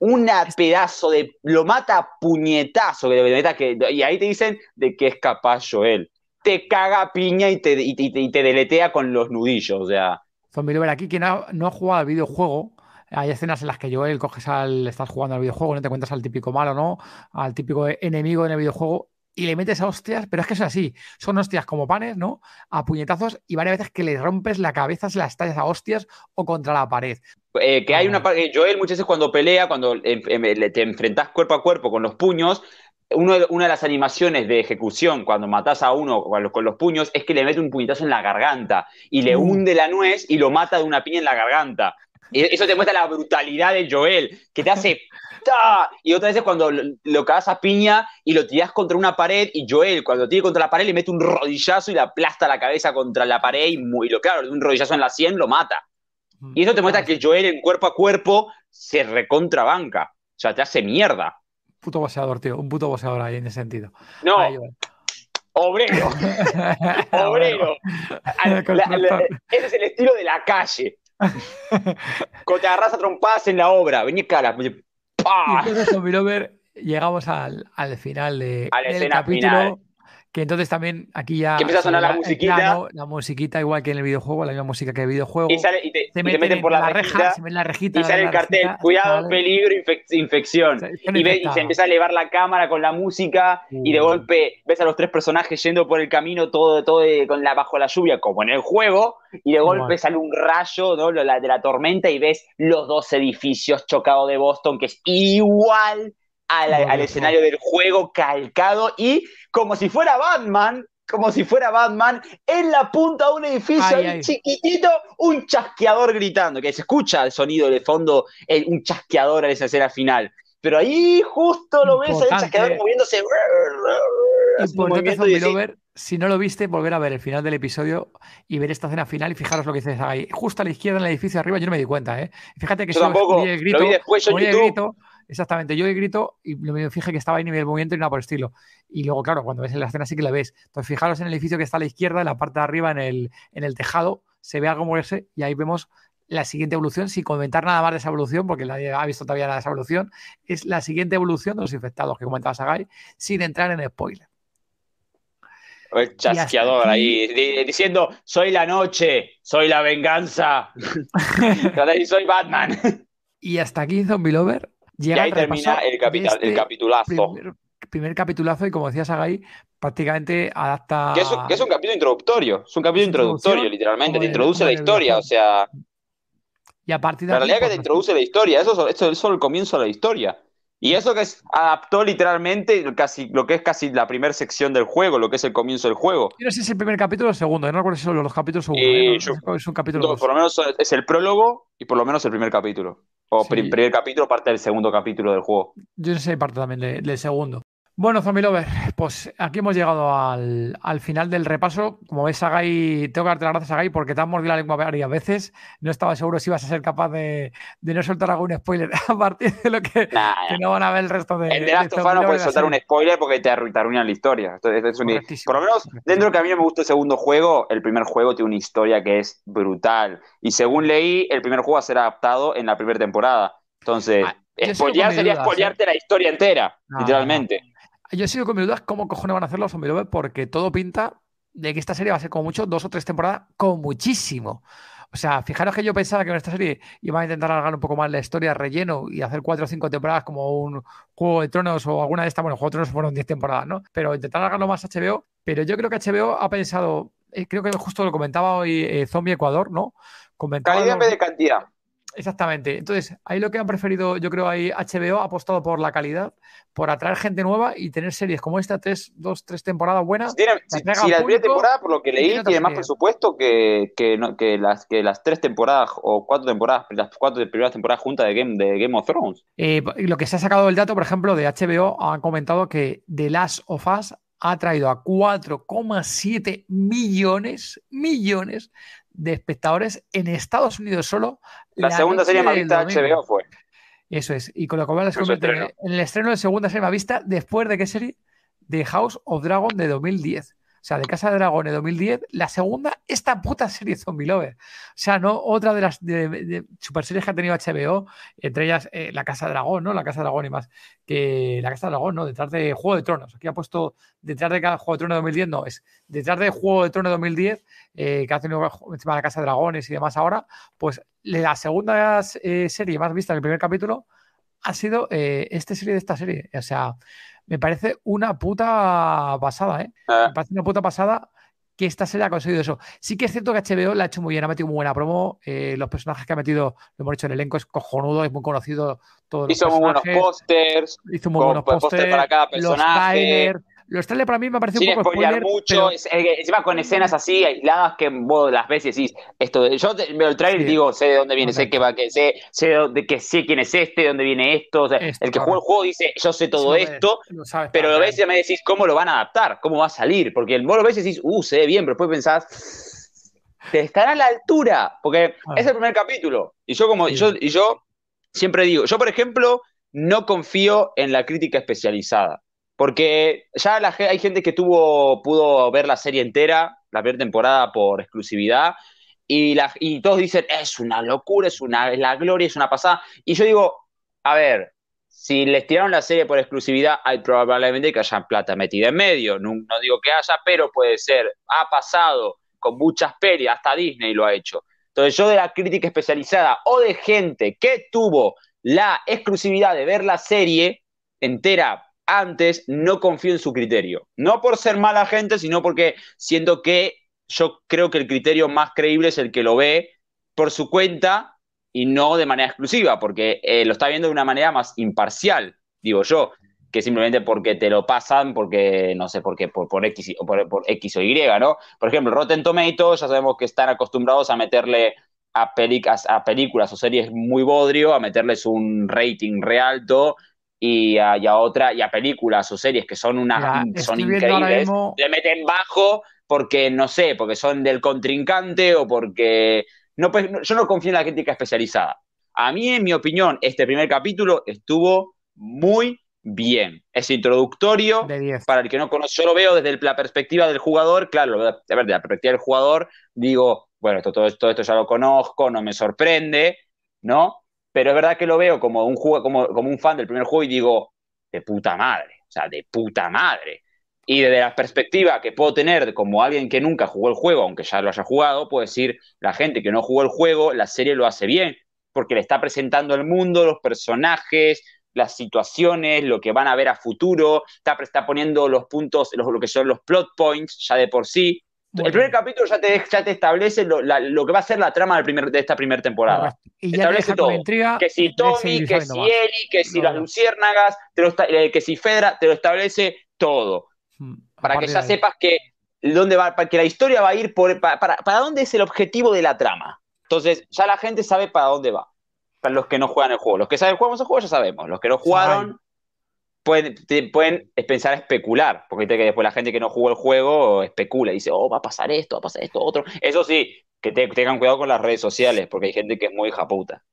una pedazo de. Lo mata a puñetazo. Que, que, y ahí te dicen de qué es capaz Joel. Te caga piña y te, te, deletea con los nudillos. O sea. Zombie aquí que no, no ha jugado al videojuego, hay escenas en las que Joel coges al. estás jugando al videojuego, no te cuentas al típico malo, ¿no? Al típico enemigo en el videojuego y le metes a hostias, pero es que es así. Son hostias como panes, ¿no? A puñetazos y varias veces que le rompes la cabeza, se las tallas a hostias o contra la pared. Eh, que hay una parte. Joel, muchas veces cuando pelea, cuando em, em, te enfrentas cuerpo a cuerpo con los puños, una de las animaciones de ejecución cuando matas a uno con los, puños es que le mete un puñetazo en la garganta y le mm. hunde la nuez y lo mata de una piña en la garganta. Eso te muestra la brutalidad de Joel, que te hace Y otra vez cuando lo, cagas a piña y lo tiras contra una pared, y Joel, cuando lo tira contra la pared, le mete un rodillazo y le aplasta la cabeza contra la pared y, muy, lo, claro, un rodillazo en la sien lo mata. Mm. Y eso te muestra que Joel en cuerpo a cuerpo se recontrabanca. O sea, te hace mierda. Puto boxeador, tío. Un puto boxeador ahí en ese sentido. No. obrero. obrero. ese es el estilo de la calle la raza trompadas en la obra, vení cara. llegamos al, final de, del capítulo. Que entonces también aquí ya. Que empieza a sonar la, eh, musiquita. la musiquita, igual que en el videojuego, la misma música que el videojuego. Y, se meten, por la, reja, se la rejita. Y sale el cartel: cuidado, peligro, infección. y, se empieza a elevar la cámara con la música. Y de uh. golpe ves a los tres personajes yendo por el camino, todo, todo eh, con la, bajo la lluvia, como en el juego. Y de golpe sale un rayo de la tormenta y ves los dos edificios chocados de Boston, que es igual al, escenario del juego calcado y como si fuera Batman, como si fuera Batman, en la punta de un edificio chiquitito, un chasqueador gritando, que se escucha el sonido de fondo, un chasqueador en esa escena final. Pero ahí justo lo ves, el chasqueador moviéndose. Importante si no lo viste, volver a ver el final del episodio y ver esta escena final y fijaros lo que dices ahí. Justo a la izquierda en el edificio arriba, yo no me di cuenta, ¿eh? Fíjate que yo, lo vi después grito, Exactamente, yo he grito y me fijé que estaba ahí nivel movimiento y nada por el estilo. Y luego, claro, cuando ves en la escena sí que la ves. Entonces, fijaros en el edificio que está a la izquierda, en la parte de arriba, en el, en el tejado, se ve algo moverse y ahí vemos la siguiente evolución, sin comentar nada más de esa evolución, porque nadie ha visto todavía nada de esa evolución, es la siguiente evolución de los infectados que comentaba Sagai, sin entrar en spoiler. El chasqueador ahí, diciendo, soy la noche, soy la venganza, soy Batman. Y hasta aquí Zombie Lover, y ahí termina el, capital, el este capitulazo. Primer, primer, capitulazo y como decías Agai, prácticamente adapta... Que es, un, capítulo introductorio, es un capítulo introductorio literalmente, te introduce la historia, o sea... Y a partir de... La realidad que pues, te introduce la historia, eso, es solo el comienzo de la historia. Y eso que es, adaptó literalmente casi, lo que es casi la primera sección del juego, lo que es el comienzo del juego. Yo no sé si es el primer capítulo o el segundo, no recuerdo si son los capítulos segundos. ¿eh? Eh, es un capítulo. por lo menos es el prólogo y por lo menos el primer capítulo. O primer capítulo, parte del segundo capítulo del juego. Yo no sé, parte también del segundo. Bueno, Zombie Lover, pues aquí hemos llegado al, final del repaso. Como ves, Agai, tengo que darte las gracias, Agai, porque te has mordido la lengua varias veces. No estaba seguro si ibas a ser capaz de, no soltar algún spoiler a partir de lo que, no van a ver el resto de. En de soltar un spoiler porque te arruinan la historia. por lo menos, dentro de que a mí me gusta el segundo juego, el primer juego tiene una historia que es brutal. Y según leí, el primer juego va a ser adaptado en la primera temporada. Entonces, ah, sería spoilearte la historia entera, literalmente. Yo sido con mi dudas cómo cojones van a hacer los Zombie porque todo pinta de que esta serie va a ser como mucho dos o tres temporadas, con muchísimo. O sea, fijaros que yo pensaba que en esta serie iba a intentar alargar un poco más la historia, relleno y hacer cuatro o cinco temporadas como un Juego de Tronos o alguna de estas. Bueno, Juego de Tronos fueron diez temporadas, ¿no? Pero intentar alargarlo más HBO. Pero yo creo que HBO ha pensado, eh, creo que justo lo comentaba hoy eh, Zombie Ecuador, ¿no? Comentaba Calidad me de cantidad. Exactamente. Entonces, ahí lo que han preferido, yo creo, ahí HBO ha apostado por la calidad, por atraer gente nueva y tener series como esta, tres, dos, tres temporadas buenas. si, la primera temporada, por lo que leí, tiene, más presupuesto que, las, que las tres temporadas o cuatro temporadas, las cuatro primeras temporadas juntas de Game, of Thrones. Eh, lo que se ha sacado del dato, por ejemplo, de HBO, han comentado que The Last of Us ha traído a 4,7 millones, millones de espectadores en Estados Unidos solo. La, segunda serie más vista HBO fue. Eso es. Y con lo cual en el estreno de segunda serie más vista después de qué serie? De House of Dragon de 2010. O sea, de Casa de Dragones 2010, la segunda, esta puta serie Zombie Lover. O sea, no otra de las super series que ha tenido HBO, entre ellas eh, La Casa de Dragón, ¿no? La Casa de Dragón y más, que La Casa de Dragón, ¿no? Detrás de Juego de Tronos. Aquí ha puesto detrás de Juego de Tronos 2010, no, es detrás de Juego de Tronos 2010, eh, que ha tenido encima La Casa de Dragones y demás ahora, pues la segunda eh, serie más vista en el primer capítulo ha sido esta serie de esta serie. O sea, me parece una puta pasada, ¿eh? Ah. Me parece una puta pasada que esta serie ha conseguido eso. Sí que es cierto que HBO la ha hecho muy bien, ha metido muy buena promo. Eh, los personajes que ha metido, lo hemos hecho el elenco es cojonudo, es muy conocido. Todos hizo muy buenos pósters. Hizo muy buenos pósters. para cada personaje. Los trailers para mí me parece un poco spoiler, mucho, pero... Eh, encima con escenas así aisladas que vos las veces y decís, esto, yo me el trailer y digo, sé de dónde viene, sé que va, que sé, sé de que sé quién es este, de dónde viene esto, el que juega el juego dice, yo sé todo esto, pero a veces me decís cómo lo van a adaptar, cómo va a salir, porque vos lo ves y decís, uh, se bien, pero después pensás, te estará a la altura, porque ah. es el primer capítulo. Y yo como yo y yo siempre digo, yo por ejemplo no confío en la crítica especializada. Porque ya hay gente que tuvo, pudo ver la serie entera, la primera temporada por exclusividad, y, todos dicen, es una locura, es, una, la gloria, es una pasada. Y yo digo, a ver, si les tiraron la serie por exclusividad, hay probablemente que hayan plata metida en medio. No, digo que haya, pero puede ser. Ha pasado con muchas pelis, hasta Disney lo ha hecho. Entonces yo de la crítica especializada o de gente que tuvo la exclusividad de ver la serie entera antes no confío en su criterio. No por ser mala gente, sino porque siento que yo creo que el criterio más creíble es el que lo ve por su cuenta y no de manera exclusiva, porque eh, lo está viendo de una manera más imparcial, digo yo, que simplemente porque te lo pasan, porque no sé, porque por, por, X, o por, X o Y, ¿no? Por ejemplo, Rotten Tomatoes, ya sabemos que están acostumbrados a meterle a, a películas o series muy bodrio, a meterles un rating real alto y a, otra, y a películas o series que son unas mm, son increíbles, le meten bajo porque no sé, porque son del contrincante o porque no, pues, yo no confío en la crítica especializada. A mí, en mi opinión, este primer capítulo estuvo muy bien. Es introductorio para el que no conoce. Yo lo veo desde la perspectiva del jugador, claro, a ver, de la perspectiva del jugador, digo, bueno, esto, todo esto ya lo conozco, no me sorprende, ¿no? pero es verdad que lo veo como un, juego como, un fan del primer juego y digo, de puta madre, o sea, de puta madre. Y desde la perspectiva que puedo tener como alguien que nunca jugó el juego, aunque ya lo haya jugado, puedo decir, la gente que no jugó el juego, la serie lo hace bien, porque le está presentando el mundo, los personajes, las situaciones, lo que van a ver a futuro, está, está poniendo los puntos, lo que son los plot points ya de por sí, el primer capítulo ya te, ya te establece lo, que va a ser la trama del primer, de esta primera temporada. establece todo. que si Tommy, que si Eli, que si las luciérnagas, eh, que si Fedra, te lo establece todo. Hmm. Para que ya sepas que, dónde va, para que la historia va a ir, para, dónde es el objetivo de la trama. Entonces ya la gente sabe para dónde va. Para los que no juegan el juego. Los que saben, jugamos el juego ya sabemos. Los que no jugaron pueden, pueden pensar a especular, porque que después la gente que no jugó el juego especula y dice, oh, va a pasar esto, va a pasar esto, otro. Eso sí, que tengan cuidado con las redes sociales, porque hay gente que es muy japuta.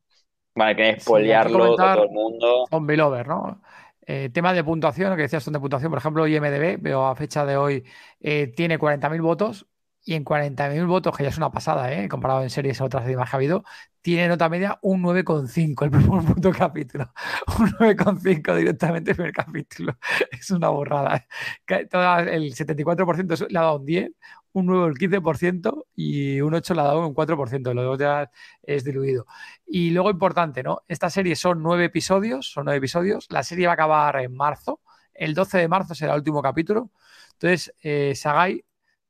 Van a querer spoilearlo a todo el mundo. Son Lover, ¿no? Eh, tema de puntuación, que decías son de puntuación, por ejemplo, IMDB, veo a fecha de hoy, eh, tiene 40.000 votos, y en 40.000 votos, que ya es una pasada, ¿eh? comparado en series a otras demás que ha habido, tiene nota media un 9,5 el primer punto capítulo. Un 9,5 directamente el primer capítulo. Es una borrada. ¿eh? el 74% le ha dado un 10, un 9 el 15% y un 8 le ha dado un 4%. Lo de ya es diluido. Y luego importante, ¿no? Esta serie son nueve episodios, son nueve episodios. La serie va a acabar en marzo. El 12 de marzo será el último capítulo. Entonces, eh, Sagai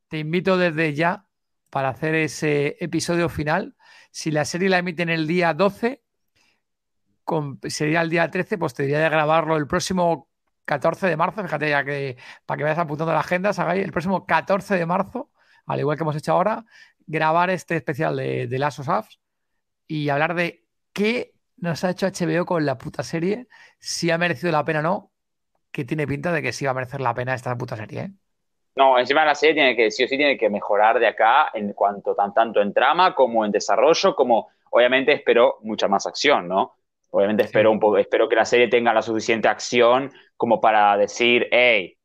te invito desde ya para hacer ese episodio final. Si la serie la emiten el día 12, sería el día 13, pues te diría de grabarlo el próximo 14 de marzo. Fíjate ya que para que vayas apuntando la agenda, el próximo 14 de marzo, al igual que hemos hecho ahora, grabar este especial de, las Last y hablar de qué nos ha hecho HBO con la puta serie, si ha merecido la pena o no, que tiene pinta de que sí va a merecer la pena esta puta serie. ¿eh? No, encima la serie tiene que, sí o sí, tiene que mejorar de acá en cuanto tan, tanto en trama como en desarrollo, como obviamente espero mucha más acción, ¿no? Obviamente espero, un poco, espero que la serie tenga la suficiente acción como para decir, hey,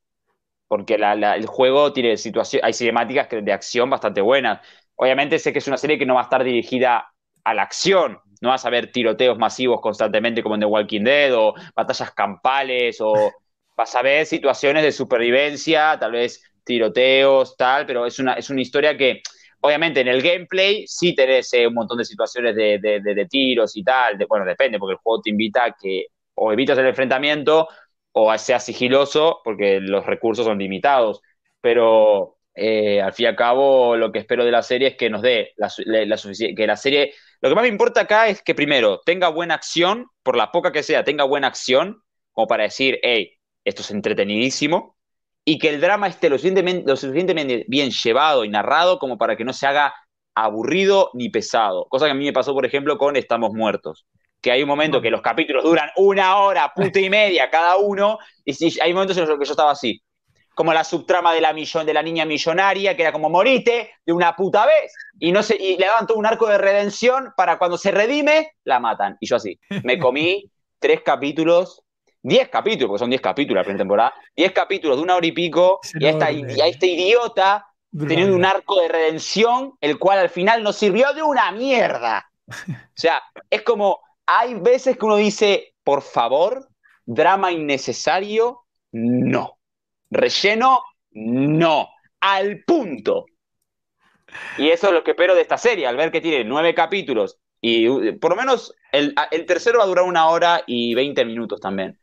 porque el juego tiene situaciones, hay cinemáticas de acción bastante buenas. Obviamente sé que es una serie que no va a estar dirigida a la acción, no vas a ver tiroteos masivos constantemente como en The Walking Dead o batallas campales o vas a ver situaciones de supervivencia, tal vez tiroteos, tal, pero es una, es una historia que, obviamente, en el gameplay sí tenés eh, un montón de situaciones de, de, de, tiros y tal, bueno, depende, porque el juego te invita a que o evitas el enfrentamiento o sea sigiloso, porque los recursos son limitados, pero eh, al fin y al cabo lo que espero de la serie es que nos dé la, suficiente, que la serie... Lo que más me importa acá es que primero tenga buena acción, por la poca que sea, tenga buena acción, como para decir, hey, esto es entretenidísimo, y que el drama esté lo suficientemente, bien llevado y narrado como para que no se haga aburrido ni pesado. Cosa que a mí me pasó, por ejemplo, con Estamos Muertos que hay un momento que los capítulos duran una hora, puta y media cada uno, y si, hay momentos en los que yo estaba así, como la subtrama de la, de la niña millonaria, que era como morite de una puta vez, y, no se, y le daban todo un arco de redención para cuando se redime, la matan. Y yo así, me comí tres capítulos 10 capítulos, porque son 10 capítulos la primera temporada, 10 capítulos de una hora y pico, y, a este idiota teniendo un arco de redención, el cual al final nos sirvió de una mierda. O sea, es como, hay veces que uno dice, por favor, drama innecesario, no. Relleno, no. Al punto. Y eso es lo que espero de esta serie, al ver que tiene 9 capítulos y por lo menos el, el tercero va a durar una hora y 20 minutos también.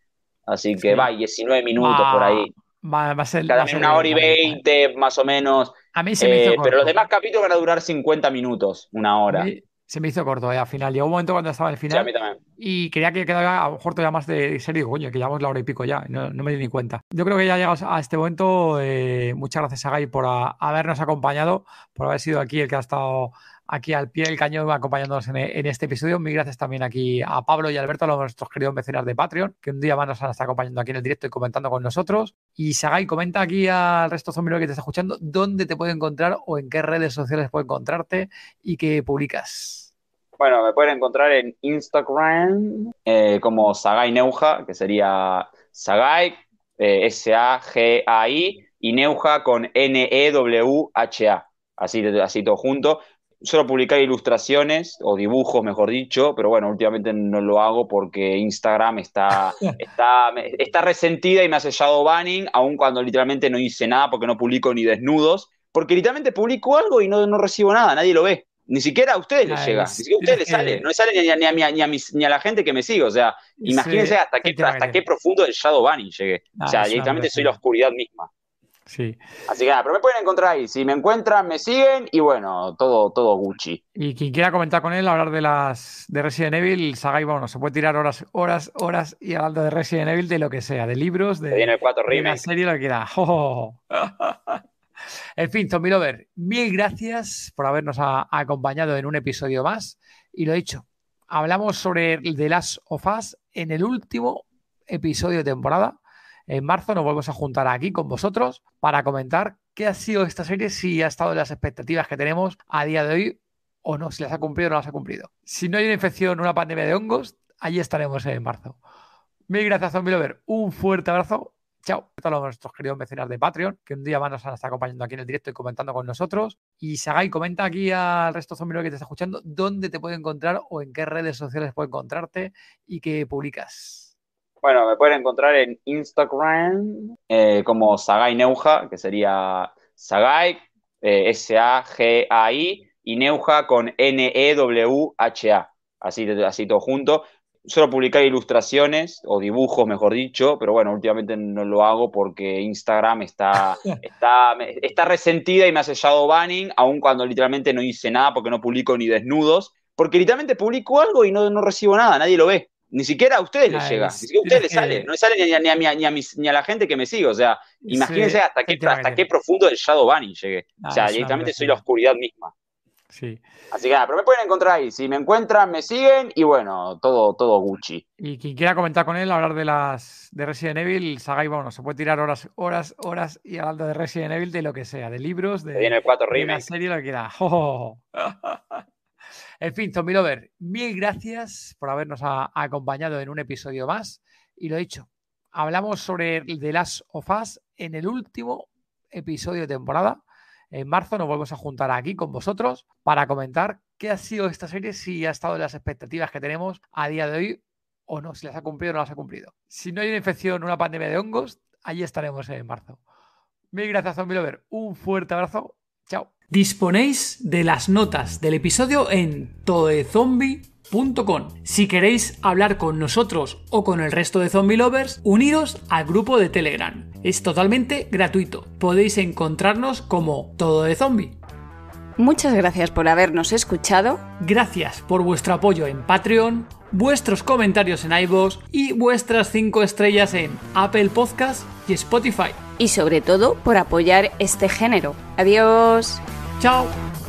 Así que va, 19 minutos por ahí. Va, a ser, Cada una hora y 20 más o menos. A mí se me eh, hizo corto. Pero los demás capítulos van a durar 50 minutos, una hora. se me hizo corto eh, al final. Llegó un momento cuando estaba en el final. Y quería que quedara a ya más de Serio, Coño, que llevamos la hora y pico ya. No, me di ni cuenta. Yo creo que ya llegas a este momento. Eh, muchas gracias a Guy por habernos acompañado, por haber sido aquí el que ha estado aquí al pie del cañón acompañándonos en, este episodio. Mil gracias también aquí a Pablo y Alberto, a nuestros queridos mecenas de Patreon, que un día más nos estar acompañando aquí en el directo y comentando con nosotros. Y Sagai, comenta aquí al resto de zombie que te está escuchando dónde te puede encontrar o en qué redes sociales puede encontrarte y qué publicas. Bueno, me pueden encontrar en Instagram eh, como Sagai Neuja, que sería Sagai, eh, S-A-G-A-I, y Neuja con N-E-W-H-A, así, así todo junto. Solo publicar ilustraciones o dibujos, mejor dicho, pero bueno, últimamente no lo hago porque Instagram está, está, está resentida y me ha sellado banning, aun cuando literalmente no hice nada porque no publico ni desnudos, porque literalmente publico algo y no, no recibo nada, nadie lo ve. Ni siquiera a ustedes les llega, ni siquiera a ustedes les sale, no les sale ni a, ni, la gente que me sigue, o sea, imagínense hasta, qué, hasta qué profundo el shadow banning llegué, o ah, sea, directamente soy la oscuridad misma. Así que nada, pero me pueden encontrar ahí. Si me encuentran, me siguen y bueno, todo, todo Gucci. Y quien quiera comentar con él, hablar de las de Resident Evil, Saga y bueno, se puede tirar horas, horas, horas y hablando de Resident Evil, de lo que sea, de libros, de, cuatro de una serie, lo que quiera. en fin, Tommy Lover, mil gracias por habernos acompañado en un episodio más. Y lo dicho, hablamos sobre The Last of Us en el último episodio de temporada en marzo nos volvemos a juntar aquí con vosotros para comentar qué ha sido esta serie, si ha estado en las expectativas que tenemos a día de hoy o no, si las ha cumplido o no las ha cumplido. Si no hay una infección, una pandemia de hongos, allí estaremos en marzo. Mil gracias, Zombie Lover. Un fuerte abrazo. Chao. A todos nuestros queridos mecenas de Patreon, que un día más nos estar acompañando aquí en el directo y comentando con nosotros. Y Sagai, comenta aquí al resto de Zombie Lover que te está escuchando, dónde te puede encontrar o en qué redes sociales puede encontrarte y qué publicas. Bueno, me pueden encontrar en Instagram eh, como Sagai Neuja, que sería Sagai, eh, S-A-G-A-I, y Neuja con N-E-W-H-A, así, así todo junto. Solo publicar ilustraciones o dibujos, mejor dicho, pero bueno, últimamente no lo hago porque Instagram está, está, está resentida y me ha sellado banning, aun cuando literalmente no hice nada porque no publico ni desnudos, porque literalmente publico algo y no, no recibo nada, nadie lo ve. Ni siquiera a ustedes les llega, ni siquiera a ustedes les sale, no les sale ni a, ni, a la gente que me sigue. O sea, imagínense hasta, qué, hasta qué profundo del shadow Bunny llegué. o ah, sea, directamente soy la oscuridad misma. Sí. Así que nada, pero me pueden encontrar ahí. Si me encuentran, me siguen y bueno, todo, todo Gucci. Y quien quiera comentar con él, hablar de las de Resident Evil, Saga y bueno, se puede tirar horas, horas, horas y hablando de Resident Evil, de lo que sea, de libros, de, viene el de serie, lo que quiera. Oh, oh, oh. En fin, Lover, mil gracias por habernos acompañado en un episodio más. Y lo dicho, hablamos sobre The Last of Us en el último episodio de temporada. En marzo nos volvemos a juntar aquí con vosotros para comentar qué ha sido esta serie, si ha estado en las expectativas que tenemos a día de hoy o no, si las ha cumplido o no las ha cumplido. Si no hay una infección, una pandemia de hongos, allí estaremos en marzo. Mil gracias, Zombie Lover. Un fuerte abrazo. Chao. Disponéis de las notas del episodio en tododezombie.com Si queréis hablar con nosotros o con el resto de zombie lovers, uniros al grupo de Telegram. Es totalmente gratuito. Podéis encontrarnos como Todo de Zombie. Muchas gracias por habernos escuchado. Gracias por vuestro apoyo en Patreon, vuestros comentarios en iVoox y vuestras 5 estrellas en Apple Podcast y Spotify. Y sobre todo por apoyar este género. Adiós. 招。